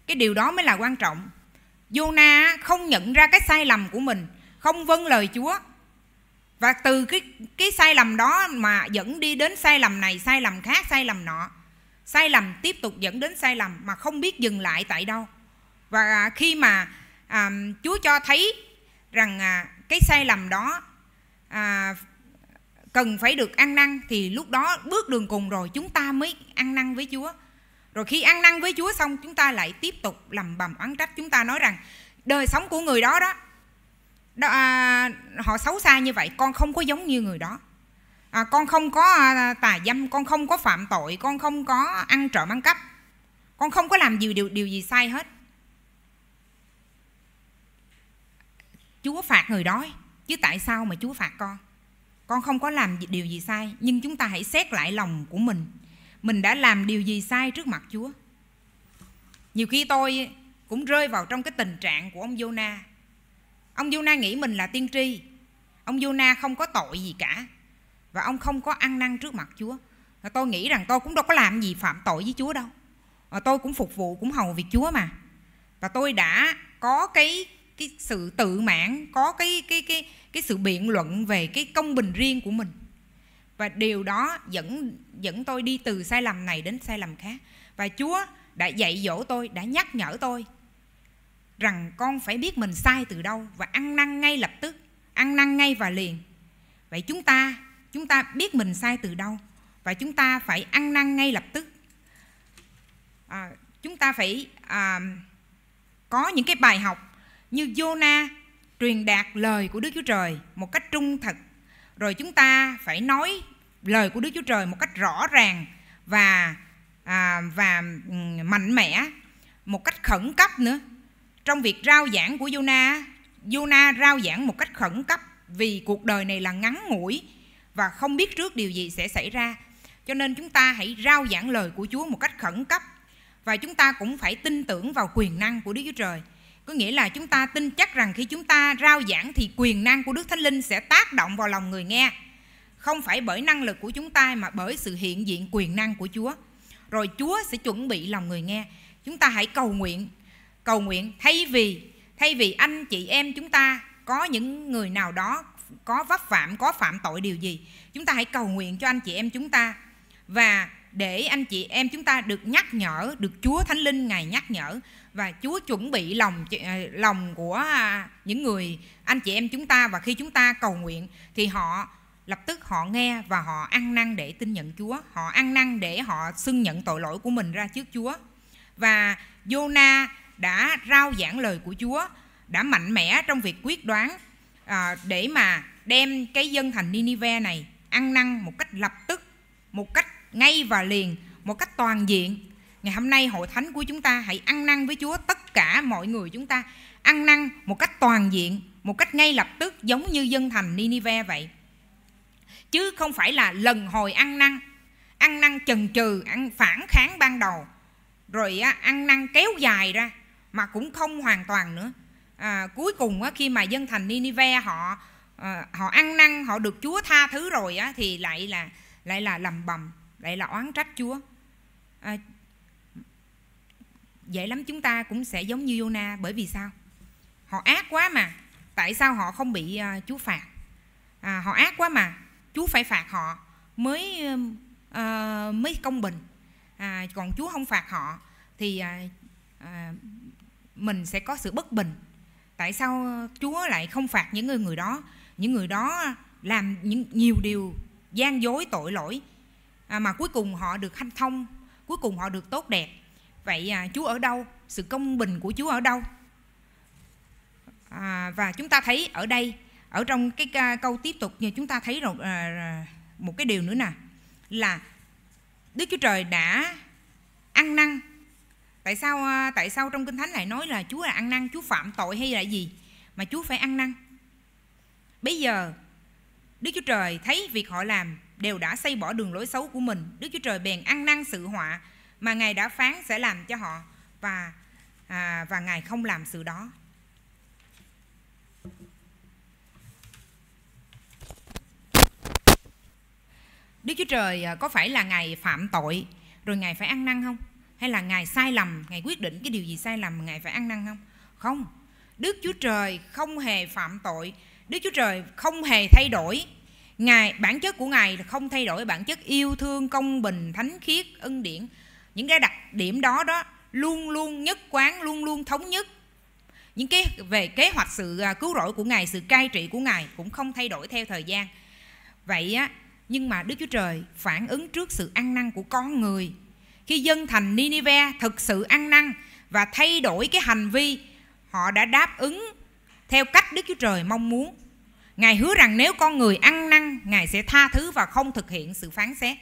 cái điều đó mới là quan trọng Jonah không nhận ra cái sai lầm của mình không vâng lời Chúa và từ cái cái sai lầm đó mà dẫn đi đến sai lầm này sai lầm khác sai lầm nọ sai lầm tiếp tục dẫn đến sai lầm mà không biết dừng lại tại đâu và khi mà à, chúa cho thấy rằng à, cái sai lầm đó à, cần phải được ăn năn thì lúc đó bước đường cùng rồi chúng ta mới ăn năn với chúa rồi khi ăn năn với chúa xong chúng ta lại tiếp tục lầm bầm oán trách chúng ta nói rằng đời sống của người đó đó đó, à, họ xấu xa như vậy con không có giống như người đó à, con không có à, tà dâm con không có phạm tội con không có ăn trộm ăn cắp con không có làm gì điều điều gì sai hết chúa phạt người đó chứ tại sao mà chúa phạt con con không có làm điều gì sai nhưng chúng ta hãy xét lại lòng của mình mình đã làm điều gì sai trước mặt chúa nhiều khi tôi cũng rơi vào trong cái tình trạng của ông jonah Ông Yona nghĩ mình là tiên tri Ông Yona không có tội gì cả Và ông không có ăn năn trước mặt Chúa và Tôi nghĩ rằng tôi cũng đâu có làm gì phạm tội với Chúa đâu và Tôi cũng phục vụ cũng hầu việc Chúa mà Và tôi đã có cái cái sự tự mãn có cái cái cái cái sự biện luận về cái công bình riêng của mình và điều đó dẫn dẫn tôi đi từ sai lầm này đến sai lầm khác và Chúa đã dạy dỗ tôi đã nhắc nhở tôi rằng con phải biết mình sai từ đâu và ăn năn ngay lập tức, ăn năn ngay và liền. Vậy chúng ta, chúng ta biết mình sai từ đâu và chúng ta phải ăn năn ngay lập tức. À, chúng ta phải à, có những cái bài học như Jonah truyền đạt lời của Đức Chúa Trời một cách trung thực. Rồi chúng ta phải nói lời của Đức Chúa Trời một cách rõ ràng và à, và ừ, mạnh mẽ một cách khẩn cấp nữa trong việc rao giảng của Yona, Yona rao giảng một cách khẩn cấp vì cuộc đời này là ngắn ngủi và không biết trước điều gì sẽ xảy ra. Cho nên chúng ta hãy rao giảng lời của Chúa một cách khẩn cấp và chúng ta cũng phải tin tưởng vào quyền năng của Đức Chúa Trời. Có nghĩa là chúng ta tin chắc rằng khi chúng ta rao giảng thì quyền năng của Đức Thánh Linh sẽ tác động vào lòng người nghe. Không phải bởi năng lực của chúng ta mà bởi sự hiện diện quyền năng của Chúa. Rồi Chúa sẽ chuẩn bị lòng người nghe. Chúng ta hãy cầu nguyện cầu nguyện thay vì thay vì anh chị em chúng ta có những người nào đó có vấp phạm có phạm tội điều gì chúng ta hãy cầu nguyện cho anh chị em chúng ta và để anh chị em chúng ta được nhắc nhở được Chúa Thánh Linh ngài nhắc nhở và Chúa chuẩn bị lòng à, lòng của à, những người anh chị em chúng ta và khi chúng ta cầu nguyện thì họ lập tức họ nghe và họ ăn năn để tin nhận Chúa, họ ăn năn để họ xưng nhận tội lỗi của mình ra trước Chúa. Và Jonah đã rao giảng lời của Chúa, đã mạnh mẽ trong việc quyết đoán à, để mà đem cái dân thành Ninive này ăn năn một cách lập tức, một cách ngay và liền, một cách toàn diện. Ngày hôm nay hội thánh của chúng ta hãy ăn năn với Chúa tất cả mọi người chúng ta ăn năn một cách toàn diện, một cách ngay lập tức giống như dân thành Ninive vậy. Chứ không phải là lần hồi ăn năn, ăn năn chần chừ, ăn phản kháng ban đầu rồi ăn năn kéo dài ra mà cũng không hoàn toàn nữa à, cuối cùng á, khi mà dân thành Ninive họ à, họ ăn năn họ được Chúa tha thứ rồi á, thì lại là lại là lầm bầm lại là oán trách Chúa à, dễ lắm chúng ta cũng sẽ giống như Yona bởi vì sao họ ác quá mà tại sao họ không bị uh, Chúa phạt à, họ ác quá mà Chúa phải phạt họ mới uh, mới công bình à, còn Chúa không phạt họ thì uh, mình sẽ có sự bất bình tại sao chúa lại không phạt những người người đó những người đó làm những nhiều điều gian dối tội lỗi à, mà cuối cùng họ được hanh thông cuối cùng họ được tốt đẹp vậy à, chúa ở đâu sự công bình của chúa ở đâu à, và chúng ta thấy ở đây ở trong cái câu tiếp tục như chúng ta thấy rồi à, một cái điều nữa nè là đức chúa trời đã ăn năn tại sao à, tại sao trong kinh thánh lại nói là chúa là ăn năn chúa phạm tội hay là gì mà chúa phải ăn năn bây giờ đức chúa trời thấy việc họ làm đều đã xây bỏ đường lối xấu của mình đức chúa trời bèn ăn năn sự họa mà ngài đã phán sẽ làm cho họ và à, và ngài không làm sự đó Đức Chúa Trời à, có phải là Ngài phạm tội rồi Ngài phải ăn năn không? hay là ngài sai lầm ngài quyết định cái điều gì sai lầm mà ngài phải ăn năn không không đức chúa trời không hề phạm tội đức chúa trời không hề thay đổi ngài bản chất của ngài là không thay đổi bản chất yêu thương công bình thánh khiết ân điển những cái đặc điểm đó đó luôn luôn nhất quán luôn luôn thống nhất những cái về kế hoạch sự à, cứu rỗi của ngài sự cai trị của ngài cũng không thay đổi theo thời gian vậy á nhưng mà đức chúa trời phản ứng trước sự ăn năn của con người khi dân thành Ninive thực sự ăn năn và thay đổi cái hành vi họ đã đáp ứng theo cách Đức Chúa Trời mong muốn. Ngài hứa rằng nếu con người ăn năn, Ngài sẽ tha thứ và không thực hiện sự phán xét.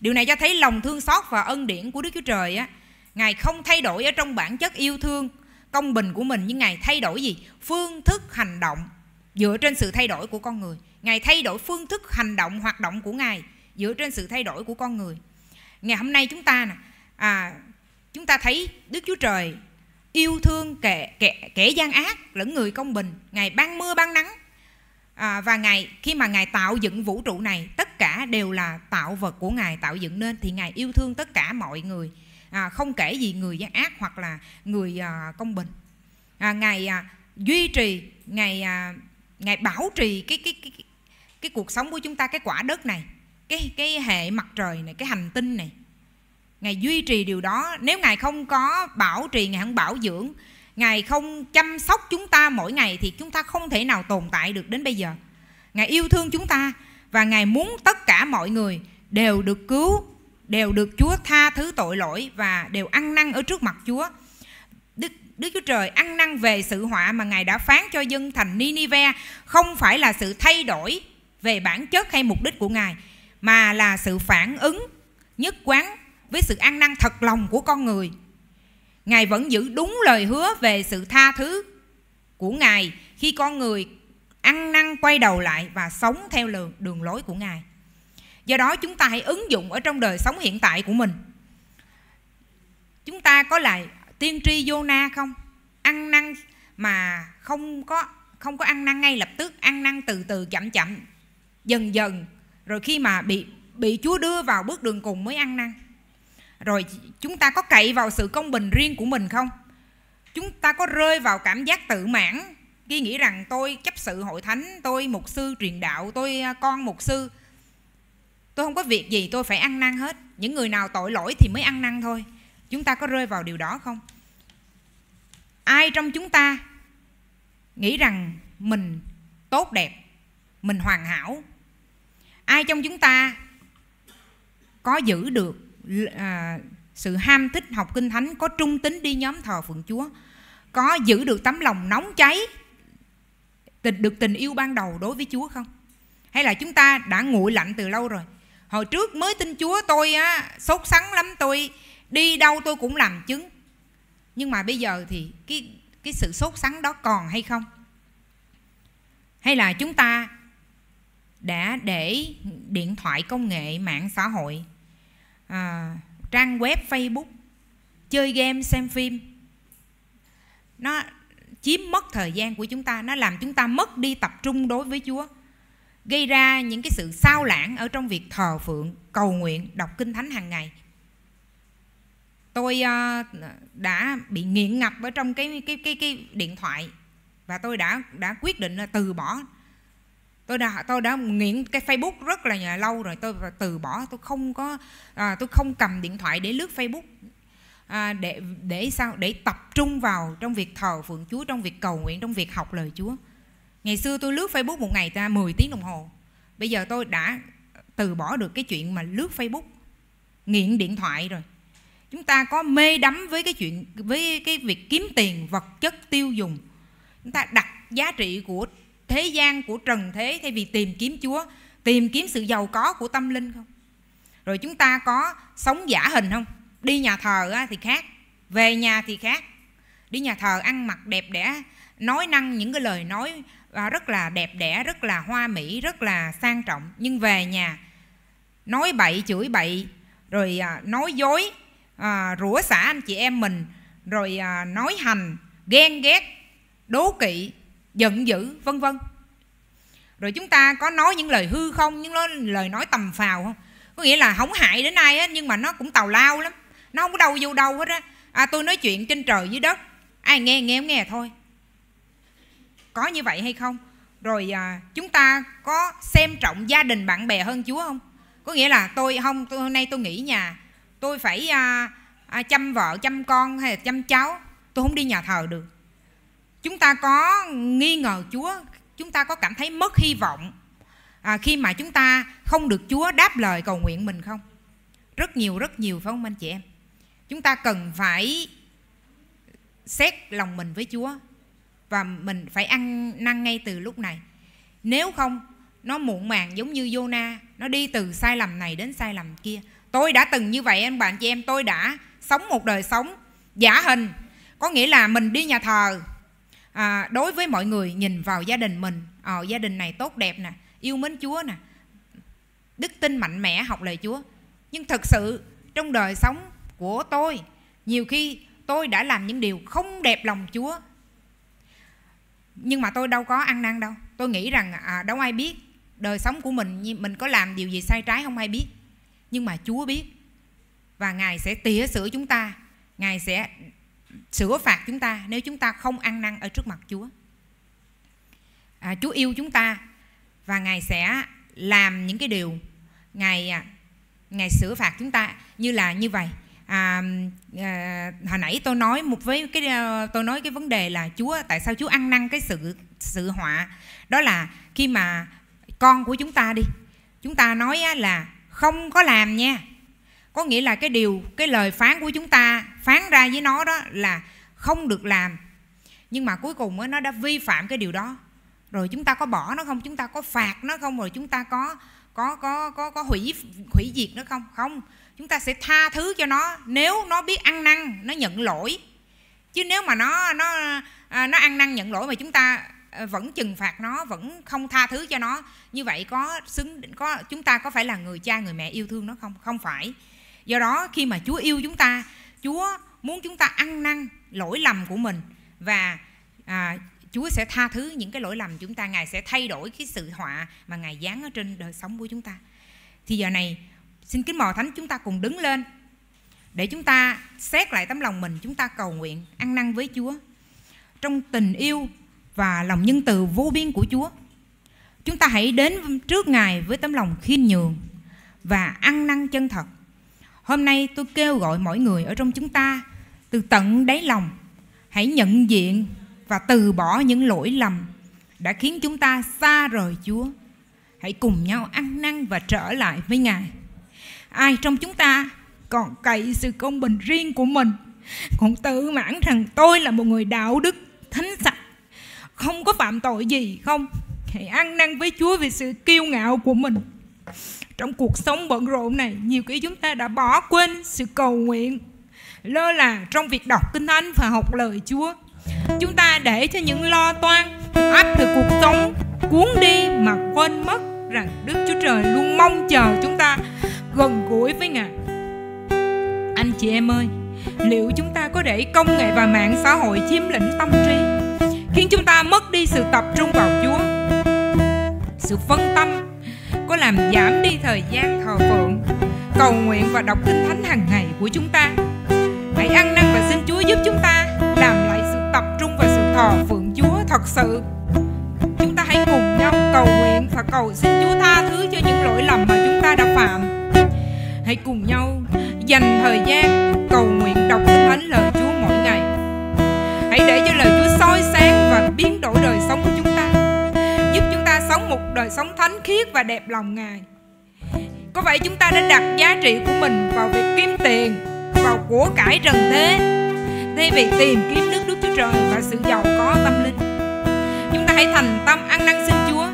Điều này cho thấy lòng thương xót và ân điển của Đức Chúa Trời á, Ngài không thay đổi ở trong bản chất yêu thương, công bình của mình nhưng Ngài thay đổi gì? Phương thức hành động dựa trên sự thay đổi của con người. Ngài thay đổi phương thức hành động hoạt động của Ngài dựa trên sự thay đổi của con người ngày hôm nay chúng ta nè à, chúng ta thấy đức chúa trời yêu thương kẻ kẻ kẻ gian ác lẫn người công bình ngày ban mưa ban nắng à, và ngày khi mà ngài tạo dựng vũ trụ này tất cả đều là tạo vật của ngài tạo dựng nên thì ngài yêu thương tất cả mọi người à, không kể gì người gian ác hoặc là người à, công bình à, ngài à, duy trì ngài à, ngài bảo trì cái cái cái cái cuộc sống của chúng ta cái quả đất này cái cái hệ mặt trời này cái hành tinh này ngài duy trì điều đó nếu ngài không có bảo trì ngài không bảo dưỡng ngài không chăm sóc chúng ta mỗi ngày thì chúng ta không thể nào tồn tại được đến bây giờ ngài yêu thương chúng ta và ngài muốn tất cả mọi người đều được cứu đều được chúa tha thứ tội lỗi và đều ăn năn ở trước mặt chúa đức Đức Chúa Trời ăn năn về sự họa mà Ngài đã phán cho dân thành Ninive không phải là sự thay đổi về bản chất hay mục đích của Ngài mà là sự phản ứng nhất quán với sự ăn năn thật lòng của con người ngài vẫn giữ đúng lời hứa về sự tha thứ của ngài khi con người ăn năn quay đầu lại và sống theo đường, đường lối của ngài do đó chúng ta hãy ứng dụng ở trong đời sống hiện tại của mình chúng ta có lại tiên tri Jonah không ăn năn mà không có không có ăn năn ngay lập tức ăn năn từ từ chậm chậm dần dần rồi khi mà bị bị Chúa đưa vào bước đường cùng mới ăn năn rồi chúng ta có cậy vào sự công bình riêng của mình không chúng ta có rơi vào cảm giác tự mãn khi nghĩ rằng tôi chấp sự hội thánh tôi mục sư truyền đạo tôi à, con mục sư tôi không có việc gì tôi phải ăn năn hết những người nào tội lỗi thì mới ăn năn thôi chúng ta có rơi vào điều đó không ai trong chúng ta nghĩ rằng mình tốt đẹp mình hoàn hảo ai trong chúng ta có giữ được à, sự ham thích học kinh thánh có trung tính đi nhóm thờ phượng chúa có giữ được tấm lòng nóng cháy được tình yêu ban đầu đối với chúa không hay là chúng ta đã nguội lạnh từ lâu rồi hồi trước mới tin chúa tôi á, sốt sắng lắm tôi đi đâu tôi cũng làm chứng nhưng mà bây giờ thì cái cái sự sốt sắng đó còn hay không hay là chúng ta đã để điện thoại công nghệ mạng xã hội à, trang web facebook chơi game xem phim nó chiếm mất thời gian của chúng ta nó làm chúng ta mất đi tập trung đối với chúa gây ra những cái sự sao lãng ở trong việc thờ phượng cầu nguyện đọc kinh thánh hàng ngày tôi ờ, đã bị nghiện ngập ở trong cái cái cái cái điện thoại và tôi đã đã quyết định là từ bỏ tôi đã tôi đã nghiện cái Facebook rất là lâu rồi tôi từ bỏ tôi không có à, tôi không cầm điện thoại để lướt Facebook à, để để sao để tập trung vào trong việc thờ phượng Chúa trong việc cầu nguyện trong việc học lời Chúa ngày xưa tôi lướt Facebook một ngày ta 10 tiếng đồng hồ bây giờ tôi đã từ bỏ được cái chuyện mà lướt Facebook nghiện điện thoại rồi chúng ta có mê đắm với cái chuyện với cái việc kiếm tiền vật chất tiêu dùng chúng ta đặt giá trị của thế gian của trần thế thay vì tìm kiếm Chúa, tìm kiếm sự giàu có của tâm linh không? Rồi chúng ta có sống giả hình không? Đi nhà thờ thì khác, về nhà thì khác. Đi nhà thờ ăn mặc đẹp đẽ, nói năng những cái lời nói à, rất là đẹp đẽ, rất là hoa mỹ, rất là sang trọng, nhưng về nhà nói bậy chửi bậy, rồi à, nói dối, à, rủa xả anh chị em mình, rồi nói hành, ghen ghét, đố kỵ giận dữ vân vân rồi chúng ta có nói những lời hư không những lời nói tầm phào không có nghĩa là không hại đến ai á nhưng mà nó cũng tào lao lắm nó không có đâu vô đâu hết á à, tôi nói chuyện trên trời dưới đất ai nghe nghe nghe thôi có như vậy hay không rồi à, chúng ta có xem trọng gia đình bạn bè hơn chúa không có nghĩa là tôi không tôi, hôm nay tôi nghỉ nhà tôi phải à, à, chăm vợ chăm con hay là chăm cháu tôi không đi nhà thờ được chúng ta có nghi ngờ chúa chúng ta có cảm thấy mất hy vọng à, khi mà chúng ta không được chúa đáp lời cầu nguyện mình không rất nhiều rất nhiều phải không anh chị em chúng ta cần phải xét lòng mình với chúa và mình phải ăn năn ngay từ lúc này nếu không nó muộn màng giống như Jonah nó đi từ sai lầm này đến sai lầm kia tôi đã từng như vậy anh bạn chị em tôi đã sống một đời sống giả hình có nghĩa là mình đi nhà thờ à, đối với mọi người nhìn vào gia đình mình à, gia đình này tốt đẹp nè yêu mến chúa nè đức tin mạnh mẽ học lời chúa nhưng thật sự trong đời sống của tôi nhiều khi tôi đã làm những điều không đẹp lòng chúa nhưng mà tôi đâu có ăn năn đâu tôi nghĩ rằng à, đâu ai biết đời sống của mình mình có làm điều gì sai trái không ai biết nhưng mà chúa biết và ngài sẽ tỉa sửa chúng ta ngài sẽ sửa phạt chúng ta nếu chúng ta không ăn năn ở trước mặt Chúa. À, Chúa yêu chúng ta và Ngài sẽ làm những cái điều Ngài à, Ngài sửa phạt chúng ta như là như vậy. À, à, hồi nãy tôi nói một với cái à, tôi nói cái vấn đề là Chúa tại sao Chúa ăn năn cái sự sự họa đó là khi mà con của chúng ta đi chúng ta nói là không có làm nha có nghĩa là cái điều cái lời phán của chúng ta phán ra với nó đó là không được làm nhưng mà cuối cùng nó đã vi phạm cái điều đó rồi chúng ta có bỏ nó không chúng ta có phạt nó không rồi chúng ta có có có có có hủy hủy diệt nó không không chúng ta sẽ tha thứ cho nó nếu nó biết ăn năn nó nhận lỗi chứ nếu mà nó nó à, nó ăn năn nhận lỗi mà chúng ta à, vẫn trừng phạt nó vẫn không tha thứ cho nó như vậy có xứng có chúng ta có phải là người cha người mẹ yêu thương nó không không phải do đó khi mà chúa yêu chúng ta chúa muốn chúng ta ăn năn lỗi lầm của mình và à, chúa sẽ tha thứ những cái lỗi lầm chúng ta ngài sẽ thay đổi cái sự họa mà ngài giáng ở trên đời sống của chúng ta thì giờ này xin kính mời thánh chúng ta cùng đứng lên để chúng ta xét lại tấm lòng mình chúng ta cầu nguyện ăn năn với chúa trong tình yêu và lòng nhân từ vô biên của chúa chúng ta hãy đến trước ngài với tấm lòng khiên nhường và ăn năn chân thật Hôm nay tôi kêu gọi mỗi người ở trong chúng ta từ tận đáy lòng hãy nhận diện và từ bỏ những lỗi lầm đã khiến chúng ta xa rời Chúa. Hãy cùng nhau ăn năn và trở lại với Ngài. Ai trong chúng ta còn cậy sự công bình riêng của mình, còn tự mãn rằng tôi là một người đạo đức, thánh sạch, không có phạm tội gì không? Hãy ăn năn với Chúa vì sự kiêu ngạo của mình. Trong cuộc sống bận rộn này, nhiều khi chúng ta đã bỏ quên sự cầu nguyện, lơ là trong việc đọc kinh thánh và học lời Chúa. Chúng ta để cho những lo toan, áp lực cuộc sống cuốn đi mà quên mất rằng Đức Chúa Trời luôn mong chờ chúng ta gần gũi với Ngài. Anh chị em ơi, liệu chúng ta có để công nghệ và mạng xã hội chiếm lĩnh tâm trí, khiến chúng ta mất đi sự tập trung vào Chúa, sự phân tâm có làm giảm đi thời gian thờ phượng cầu nguyện và đọc kinh thánh hàng ngày của chúng ta hãy ăn năn và xin Chúa giúp chúng ta làm lại sự tập trung và sự thờ phượng Chúa thật sự chúng ta hãy cùng nhau cầu nguyện và cầu xin Chúa tha thứ cho những lỗi lầm mà chúng ta đã phạm hãy cùng nhau dành thời gian cầu nguyện đọc kinh thánh lời Chúa mỗi ngày hãy để cho lời Chúa soi sáng và biến đổi đời sống của chúng ta sống một đời sống thánh khiết và đẹp lòng Ngài. Có vậy chúng ta đã đặt giá trị của mình vào việc kiếm tiền, vào của cải trần thế, thay vì tìm kiếm nước Đức Chúa Trời và sự giàu có tâm linh. Chúng ta hãy thành tâm ăn năn xin Chúa,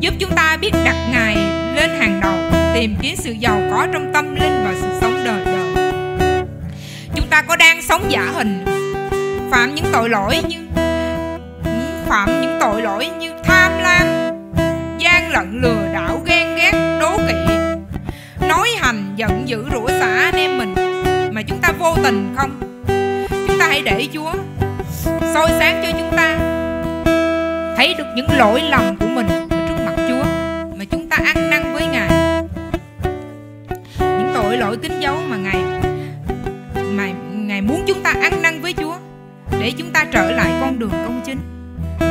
giúp chúng ta biết đặt Ngài lên hàng đầu, tìm kiếm sự giàu có trong tâm linh và sự sống đời đời. Chúng ta có đang sống giả hình, phạm những tội lỗi như phạm những tội lỗi như lận lừa đảo ghen ghét đố kỵ nói hành giận dữ rủa xả anh em mình mà chúng ta vô tình không chúng ta hãy để chúa soi sáng cho chúng ta thấy được những lỗi lầm của mình trước mặt chúa mà chúng ta ăn năn với ngài những tội lỗi kính dấu mà ngài mà ngài muốn chúng ta ăn năn với chúa để chúng ta trở lại con đường công chính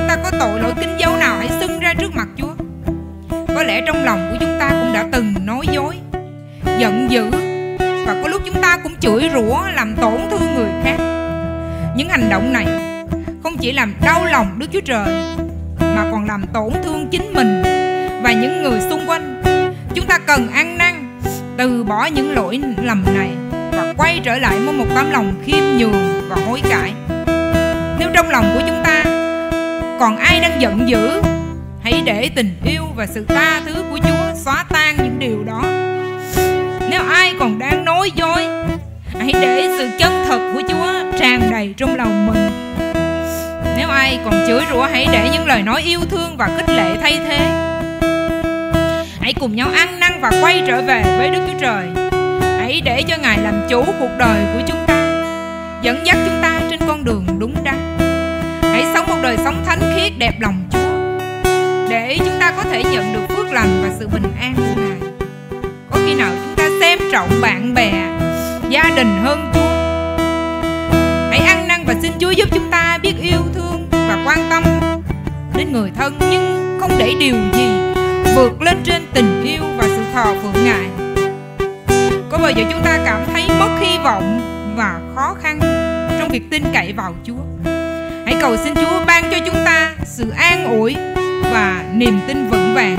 ta có tội lỗi kính dấu nào hãy xưng ra trước mặt chúa lẽ trong lòng của chúng ta cũng đã từng nói dối giận dữ và có lúc chúng ta cũng chửi rủa làm tổn thương người khác những hành động này không chỉ làm đau lòng đức chúa trời mà còn làm tổn thương chính mình và những người xung quanh chúng ta cần ăn năn từ bỏ những lỗi lầm này và quay trở lại với một tấm lòng khiêm nhường và hối cải nếu trong lòng của chúng ta còn ai đang giận dữ hãy để tình yêu và sự tha thứ của Chúa xóa tan những điều đó nếu ai còn đang nói dối hãy để sự chân thật của Chúa tràn đầy trong lòng mình nếu ai còn chửi rủa hãy để những lời nói yêu thương và khích lệ thay thế hãy cùng nhau ăn năn và quay trở về với Đức Chúa Trời hãy để cho Ngài làm chủ cuộc đời của chúng ta dẫn dắt chúng thể nhận được phước lành và sự bình an của Ngài có khi nào chúng ta xem trọng bạn bè gia đình hơn Chúa hãy ăn năn và xin Chúa giúp chúng ta biết yêu thương và quan tâm đến người thân nhưng không để điều gì vượt lên trên tình yêu và sự thờ phượng Ngài có bao giờ chúng ta cảm thấy mất hy vọng và khó khăn trong việc tin cậy vào Chúa hãy cầu xin Chúa ban cho chúng ta sự an ủi và niềm tin vững vàng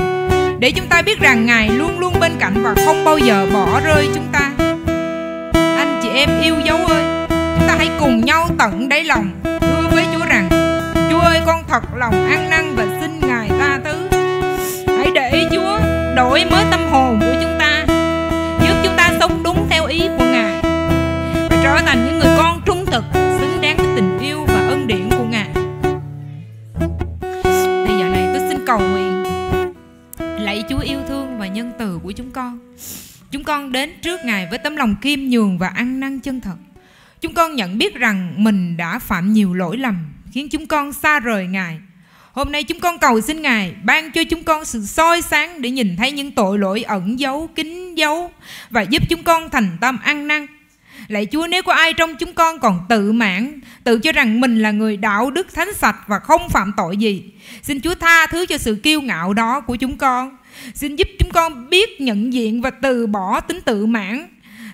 để chúng ta biết rằng ngài luôn luôn bên cạnh và không bao giờ bỏ rơi chúng ta anh chị em yêu dấu ơi chúng ta hãy cùng nhau tận đáy lòng thưa với chúa rằng chúa ơi con thật lòng ăn năn và xin ngài tha thứ hãy để chúa đổi mới tâm hồn khiêm nhường và ăn năn chân thật. Chúng con nhận biết rằng mình đã phạm nhiều lỗi lầm, khiến chúng con xa rời Ngài. Hôm nay chúng con cầu xin Ngài ban cho chúng con sự soi sáng để nhìn thấy những tội lỗi ẩn giấu, kín giấu và giúp chúng con thành tâm ăn năn. Lạy Chúa nếu có ai trong chúng con còn tự mãn, tự cho rằng mình là người đạo đức thánh sạch và không phạm tội gì, xin Chúa tha thứ cho sự kiêu ngạo đó của chúng con. Xin giúp chúng con biết nhận diện và từ bỏ tính tự mãn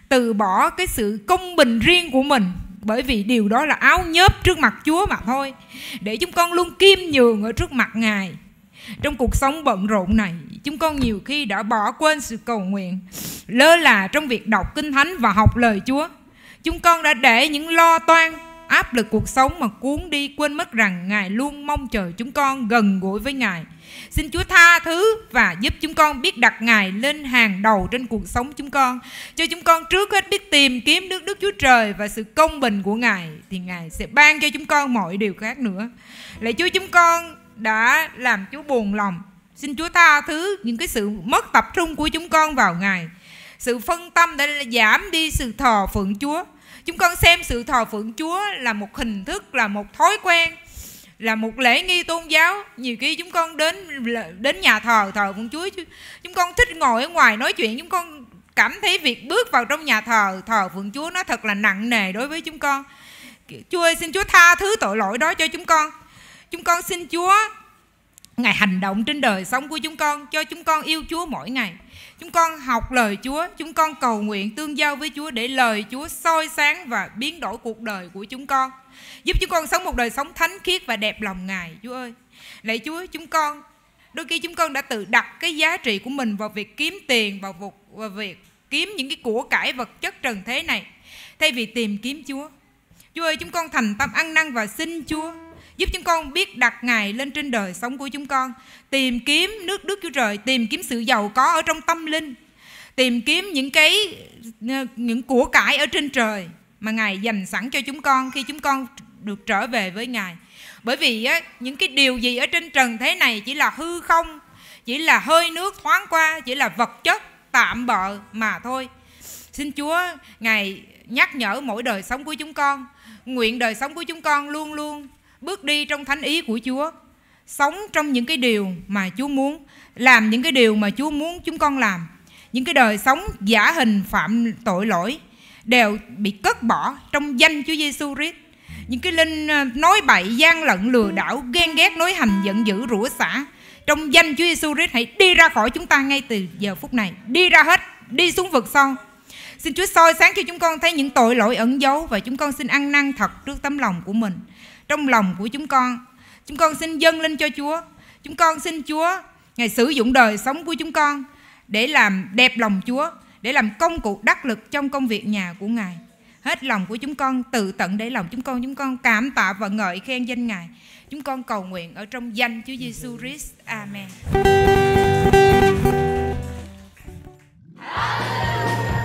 từ bỏ cái sự công bình riêng của mình bởi vì điều đó là áo nhớp trước mặt Chúa mà thôi để chúng con luôn kiêm nhường ở trước mặt Ngài trong cuộc sống bận rộn này chúng con nhiều khi đã bỏ quên sự cầu nguyện lơ là trong việc đọc kinh thánh và học lời Chúa chúng con đã để những lo toan áp lực cuộc sống mà cuốn đi quên mất rằng Ngài luôn mong chờ chúng con gần gũi với Ngài Xin Chúa tha thứ và giúp chúng con biết đặt Ngài lên hàng đầu trên cuộc sống chúng con. Cho chúng con trước hết biết tìm kiếm nước Đức Chúa Trời và sự công bình của Ngài thì Ngài sẽ ban cho chúng con mọi điều khác nữa. Lạy Chúa chúng con đã làm Chúa buồn lòng. Xin Chúa tha thứ những cái sự mất tập trung của chúng con vào Ngài. Sự phân tâm đã giảm đi sự thờ phượng Chúa. Chúng con xem sự thờ phượng Chúa là một hình thức, là một thói quen là một lễ nghi tôn giáo nhiều khi chúng con đến đến nhà thờ thờ con chúa chúng con thích ngồi ở ngoài nói chuyện chúng con cảm thấy việc bước vào trong nhà thờ thờ phượng chúa nó thật là nặng nề đối với chúng con chúa ơi xin chúa tha thứ tội lỗi đó cho chúng con chúng con xin chúa Ngài hành động trên đời sống của chúng con Cho chúng con yêu Chúa mỗi ngày Chúng con học lời Chúa Chúng con cầu nguyện tương giao với Chúa Để lời Chúa soi sáng và biến đổi cuộc đời của chúng con Giúp chúng con sống một đời sống thánh khiết và đẹp lòng Ngài, Chúa ơi. Lạy Chúa, chúng con đôi khi chúng con đã tự đặt cái giá trị của mình vào việc kiếm tiền vào vụ vào việc kiếm những cái của cải vật chất trần thế này thay vì tìm kiếm Chúa. Chúa ơi, chúng con thành tâm ăn năn và xin Chúa giúp chúng con biết đặt Ngài lên trên đời sống của chúng con, tìm kiếm nước Đức Chúa Trời, tìm kiếm sự giàu có ở trong tâm linh, tìm kiếm những cái ờ, những của cải ở trên trời mà Ngài dành sẵn cho chúng con khi chúng con được trở về với Ngài. Bởi vì á, những cái điều gì ở trên trần thế này chỉ là hư không, chỉ là hơi nước thoáng qua, chỉ là vật chất tạm bợ mà thôi. Xin Chúa Ngài nhắc nhở mỗi đời sống của chúng con, nguyện đời sống của chúng con luôn luôn bước đi trong thánh ý của Chúa, sống trong những cái điều mà Chúa muốn, làm những cái điều mà Chúa muốn chúng con làm. Những cái đời sống giả hình phạm tội lỗi đều bị cất bỏ trong danh Chúa Giêsu Christ. Những cái linh ờ, nói bậy, gian lận, lừa đảo, ghen ghét, nói hành, giận dữ, rủa xả trong danh Chúa Giêsu Christ hãy đi ra khỏi chúng ta ngay từ giờ phút này, đi ra hết, đi xuống vực sâu. Xin Chúa soi sáng cho chúng con thấy những tội lỗi ẩn giấu và chúng con xin ăn năn thật trước tấm lòng của mình, trong lòng của chúng con. Chúng con xin dâng lên cho Chúa. Chúng con xin Chúa Ngài sử dụng đời sống của chúng con để làm đẹp lòng Chúa để làm công cụ đắc lực trong công việc nhà của Ngài. Hết lòng của chúng con tự tận để lòng chúng con, chúng con cảm tạ và ngợi khen danh Ngài. Chúng con cầu nguyện ở trong danh Chúa Giêsu Christ. Amen. Hallelujah.